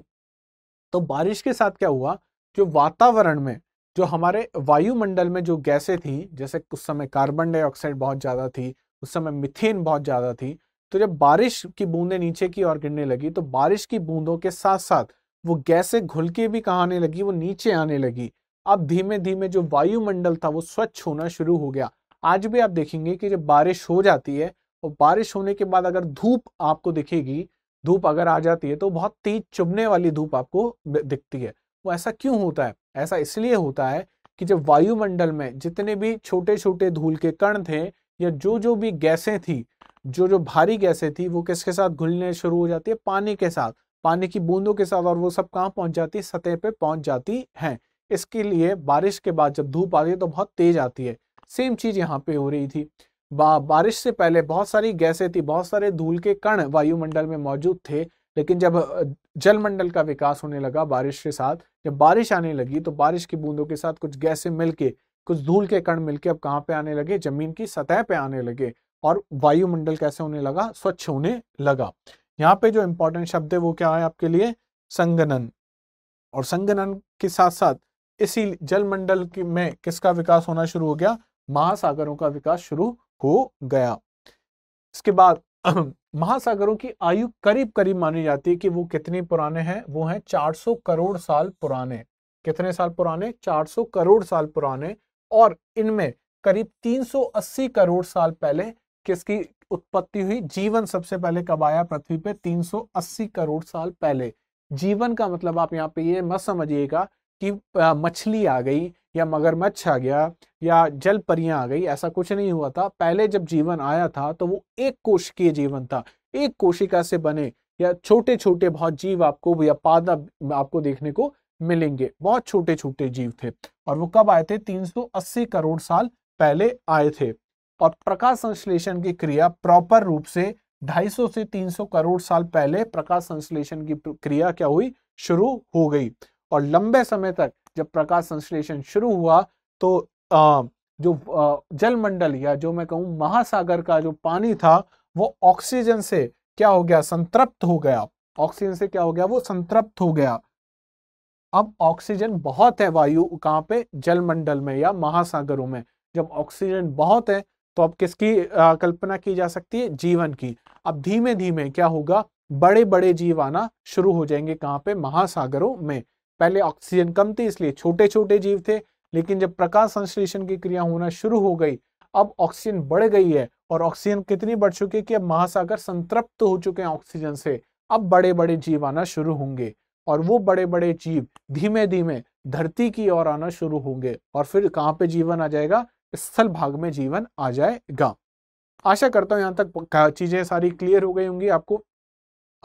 तो बारिश के साथ क्या हुआ जो वातावरण में जो हमारे वायुमंडल में जो गैसें थी जैसे उस समय कार्बन डाइऑक्साइड बहुत ज़्यादा थी उस समय मिथेन बहुत ज़्यादा थी तो जब बारिश की बूंदें नीचे की ओर गिरने लगी तो बारिश की बूंदों के साथ साथ वो गैसें घुल के भी कहा आने लगी वो नीचे आने लगी अब धीमे धीमे जो वायुमंडल था वो स्वच्छ होना शुरू हो गया आज भी आप देखेंगे कि जब बारिश हो जाती है और बारिश होने के बाद अगर धूप आपको दिखेगी धूप अगर आ जाती है तो बहुत तेज चुभने वाली धूप आपको दिखती है वो ऐसा क्यों होता है ऐसा इसलिए होता है कि जब वायुमंडल में जितने भी छोटे छोटे धूल के कण थे या जो जो भी गैसें थी जो जो भारी गैसें थी वो किसके साथ घुलने शुरू हो जाती है पानी के साथ पानी की बूंदों के साथ और वो सब कहाँ पहुंच जाती है सतह पे पहुंच जाती हैं इसके लिए बारिश के बाद जब धूप आती है तो बहुत तेज आती है सेम चीज यहाँ पे हो रही थी बारिश से पहले बहुत सारी गैसें थी बहुत सारे धूल के कण वायुमंडल में मौजूद थे लेकिन जब जलमंडल का विकास होने लगा बारिश के साथ जब बारिश आने लगी तो बारिश की बूंदों के साथ कुछ गैसें मिलके कुछ धूल के कण मिलके अब कहाँ पे आने लगे जमीन की सतह पे आने लगे और वायुमंडल कैसे होने लगा स्वच्छ होने लगा यहाँ पे जो इंपॉर्टेंट शब्द है वो क्या है आपके लिए संगनन और संगनन के साथ साथ इसी जल मंडल में किसका विकास होना शुरू हो गया महासागरों का विकास शुरू हो गया इसके बाद महासागरों की आयु करीब करीब मानी जाती है कि वो कितने पुराने हैं वो हैं 400 करोड़ साल पुराने कितने साल पुराने 400 करोड़ साल पुराने और इनमें करीब 380 करोड़ साल पहले किसकी उत्पत्ति हुई जीवन सबसे पहले कब आया पृथ्वी पे 380 करोड़ साल पहले जीवन का मतलब आप यहाँ पे ये मत समझिएगा कि मछली आ गई या मगरमच्छ आ गया या जल परियां आ गई ऐसा कुछ नहीं हुआ था पहले जब जीवन आया था तो वो एक कोशिकीय जीवन था एक कोशिका से बने या छोटे छोटे बहुत जीव आपको या पादा आपको देखने को मिलेंगे बहुत छोटे छोटे जीव थे और वो कब आए थे 380 करोड़ साल पहले आए थे और प्रकाश संश्लेषण की क्रिया प्रॉपर रूप से 250 से 300 करोड़ साल पहले प्रकाश संश्लेषण की क्रिया क्या हुई शुरू हो गई और लंबे समय तक जब प्रकाश संश्लेषण शुरू हुआ तो आ, जो जलमंडल या जो मैं कहूँ महासागर का जो पानी था वो ऑक्सीजन से क्या हो गया संतृप्त हो गया ऑक्सीजन से क्या हो गया वो संतृप्त हो गया अब ऑक्सीजन बहुत है वायु कहाँ पे जलमंडल में या महासागरों में जब ऑक्सीजन बहुत है तो अब किसकी आ, कल्पना की जा सकती है जीवन की अब धीमे धीमे क्या होगा बड़े बड़े जीव आना शुरू हो जाएंगे कहाँ पे महासागरों में पहले ऑक्सीजन कम थी इसलिए छोटे छोटे जीव थे लेकिन जब प्रकाश संश्लेषण की क्रिया होना शुरू हो गई अब ऑक्सीजन बढ़ गई है और ऑक्सीजन कितनी बढ़ चुकी है कि अब महासागर संतृप्त हो चुके हैं ऑक्सीजन से अब बड़े बड़े जीव आना शुरू होंगे और वो बड़े बड़े जीव धीमे धीमे धरती की ओर आना शुरू होंगे और फिर कहाँ पे जीवन आ जाएगा स्थल भाग में जीवन आ जाएगा आशा करता हूँ यहाँ तक चीज़ें सारी क्लियर हो गई होंगी आपको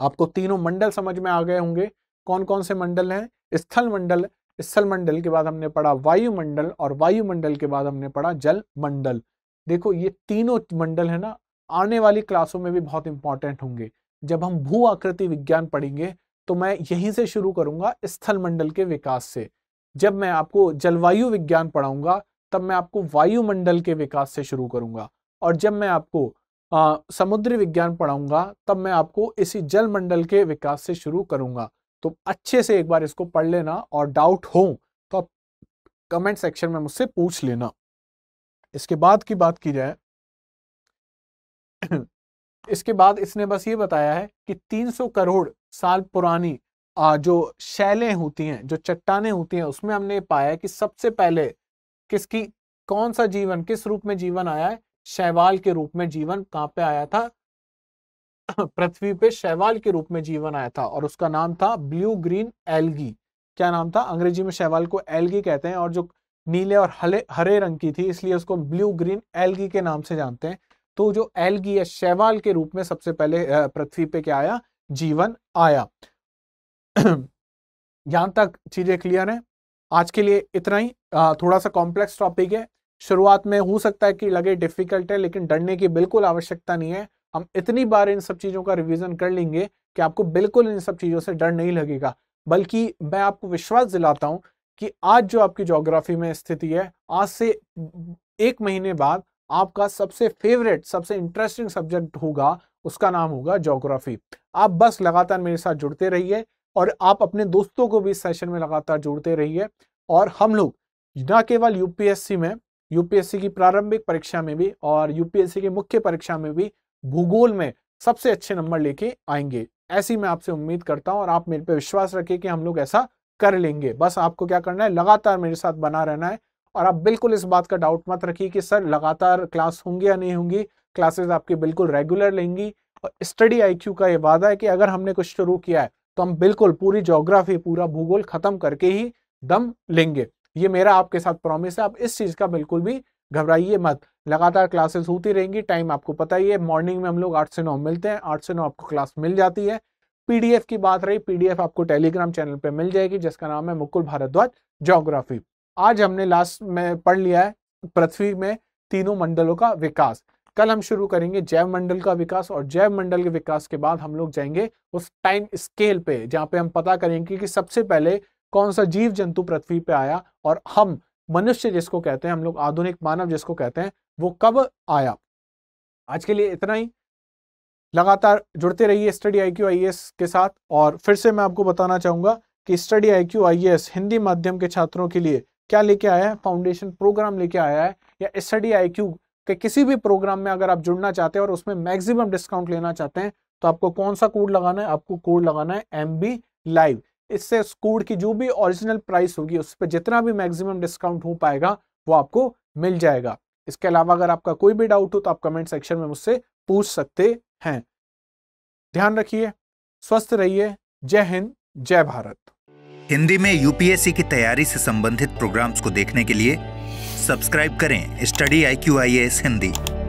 आपको तीनों मंडल समझ में आ गए होंगे कौन कौन से मंडल हैं स्थल स्थल स्थलमंडल के बाद हमने पढ़ा वायुमंडल और वायुमंडल के बाद हमने पढ़ा जल मंडल देखो ये तीनों मंडल है ना आने वाली क्लासों में भी बहुत इंपॉर्टेंट होंगे जब हम भू आकृति विज्ञान पढ़ेंगे तो मैं यहीं से शुरू करूंगा स्थल मंडल के विकास से जब मैं आपको जलवायु विज्ञान पढ़ाऊंगा तब मैं आपको वायुमंडल के विकास से शुरू करूंगा और जब मैं आपको समुद्री विज्ञान पढ़ाऊंगा तब मैं आपको इसी जल मंडल के विकास से शुरू करूंगा तो अच्छे से एक बार इसको पढ़ लेना और डाउट हो तो आप कमेंट सेक्शन में मुझसे पूछ लेना इसके बाद की बात की जाए इसके बाद इसने बस ये बताया है कि 300 करोड़ साल पुरानी जो शैलें होती हैं जो चट्टाने होती हैं उसमें हमने पाया कि सबसे पहले किसकी कौन सा जीवन किस रूप में जीवन आया है शैवाल के रूप में जीवन कहाँ पे आया था पृथ्वी पे शैवाल के रूप में जीवन आया था और उसका नाम था ब्लू ग्रीन एल्गी क्या नाम था अंग्रेजी में शैवाल को एल्गी कहते हैं और जो नीले और हले हरे रंग की थी इसलिए उसको ब्लू ग्रीन एल्गी के नाम से जानते हैं तो जो एल्गी या शैवाल के रूप में सबसे पहले पृथ्वी पे क्या आया जीवन आया यहां तक चीजें क्लियर है आज के लिए इतना ही थोड़ा सा कॉम्प्लेक्स टॉपिक है शुरुआत में हो सकता है कि लगे डिफिकल्ट है लेकिन डरने की बिल्कुल आवश्यकता नहीं है हम इतनी बार इन सब चीज़ों का रिविजन कर लेंगे कि आपको बिल्कुल इन सब चीज़ों से डर नहीं लगेगा बल्कि मैं आपको विश्वास दिलाता हूं कि आज जो आपकी जोग्राफी में स्थिति है आज से एक महीने बाद आपका सबसे फेवरेट सबसे इंटरेस्टिंग सब्जेक्ट होगा उसका नाम होगा जोग्राफी आप बस लगातार मेरे साथ जुड़ते रहिए और आप अपने दोस्तों को भी इस सेशन में लगातार जुड़ते रहिए और हम लोग न केवल यूपीएससी में यूपीएससी की प्रारंभिक परीक्षा में भी और यूपीएससी की मुख्य परीक्षा में भी भूगोल में सबसे अच्छे नंबर लेके आएंगे ऐसी मैं आपसे उम्मीद करता हूं और आप मेरे पे विश्वास रखें कि हम लोग ऐसा कर लेंगे बस आपको क्या करना है लगातार मेरे साथ बना रहना है और आप बिल्कुल इस बात का डाउट मत रखिए कि सर लगातार क्लास होंगी या नहीं होंगी क्लासेस आपकी बिल्कुल रेगुलर लेंगी और स्टडी आईक्यू का ये वादा है कि अगर हमने कुछ शुरू किया है तो हम बिल्कुल पूरी जोग्राफी पूरा भूगोल खत्म करके ही दम लेंगे ये मेरा आपके साथ प्रॉमिस है आप इस चीज का बिल्कुल भी घबराइए मत लगातार क्लासेस होती रहेंगी टाइम आपको पता ही है मॉर्निंग में हम लोग आठ से नौ मिलते हैं आठ से नौ आपको क्लास मिल जाती है पीडीएफ की बात रही पीडीएफ आपको टेलीग्राम चैनल पे मिल जाएगी जिसका नाम है मुकुल भारद्वाज ज्योग्राफी आज हमने लास्ट में पढ़ लिया है पृथ्वी में तीनों मंडलों का विकास कल हम शुरू करेंगे जैव मंडल का विकास और जैव मंडल के विकास के बाद हम लोग जाएंगे उस टाइम स्केल पे जहाँ पे हम पता करेंगे कि सबसे पहले कौन सा जीव जंतु पृथ्वी पे आया और हम मनुष्य जिसको कहते हैं हम लोग आधुनिक मानव जिसको कहते हैं वो कब आया आज के लिए इतना ही लगातार जुड़ते रहिए स्टडी आई क्यू के साथ और फिर से मैं आपको बताना चाहूँगा कि स्टडी आई क्यू हिंदी माध्यम के छात्रों के लिए क्या लेके आया है फाउंडेशन प्रोग्राम लेके आया है या स्टडी आई क्यू के किसी भी प्रोग्राम में अगर आप जुड़ना चाहते हैं और उसमें मैक्सिमम डिस्काउंट लेना चाहते हैं तो आपको कौन सा कोड लगाना है आपको कोड लगाना है एम बी लाइव इससे इस कोड की जो भी ओरिजिनल प्राइस होगी उस पर जितना भी मैक्सिमम डिस्काउंट हो पाएगा वो आपको मिल जाएगा इसके अलावा अगर आपका कोई भी डाउट हो तो आप कमेंट सेक्शन में मुझसे पूछ सकते हैं ध्यान रखिए स्वस्थ रहिए जय हिंद जय भारत हिंदी में यूपीएससी की तैयारी से संबंधित प्रोग्राम्स को देखने के लिए सब्सक्राइब करें study I Q I S Hindi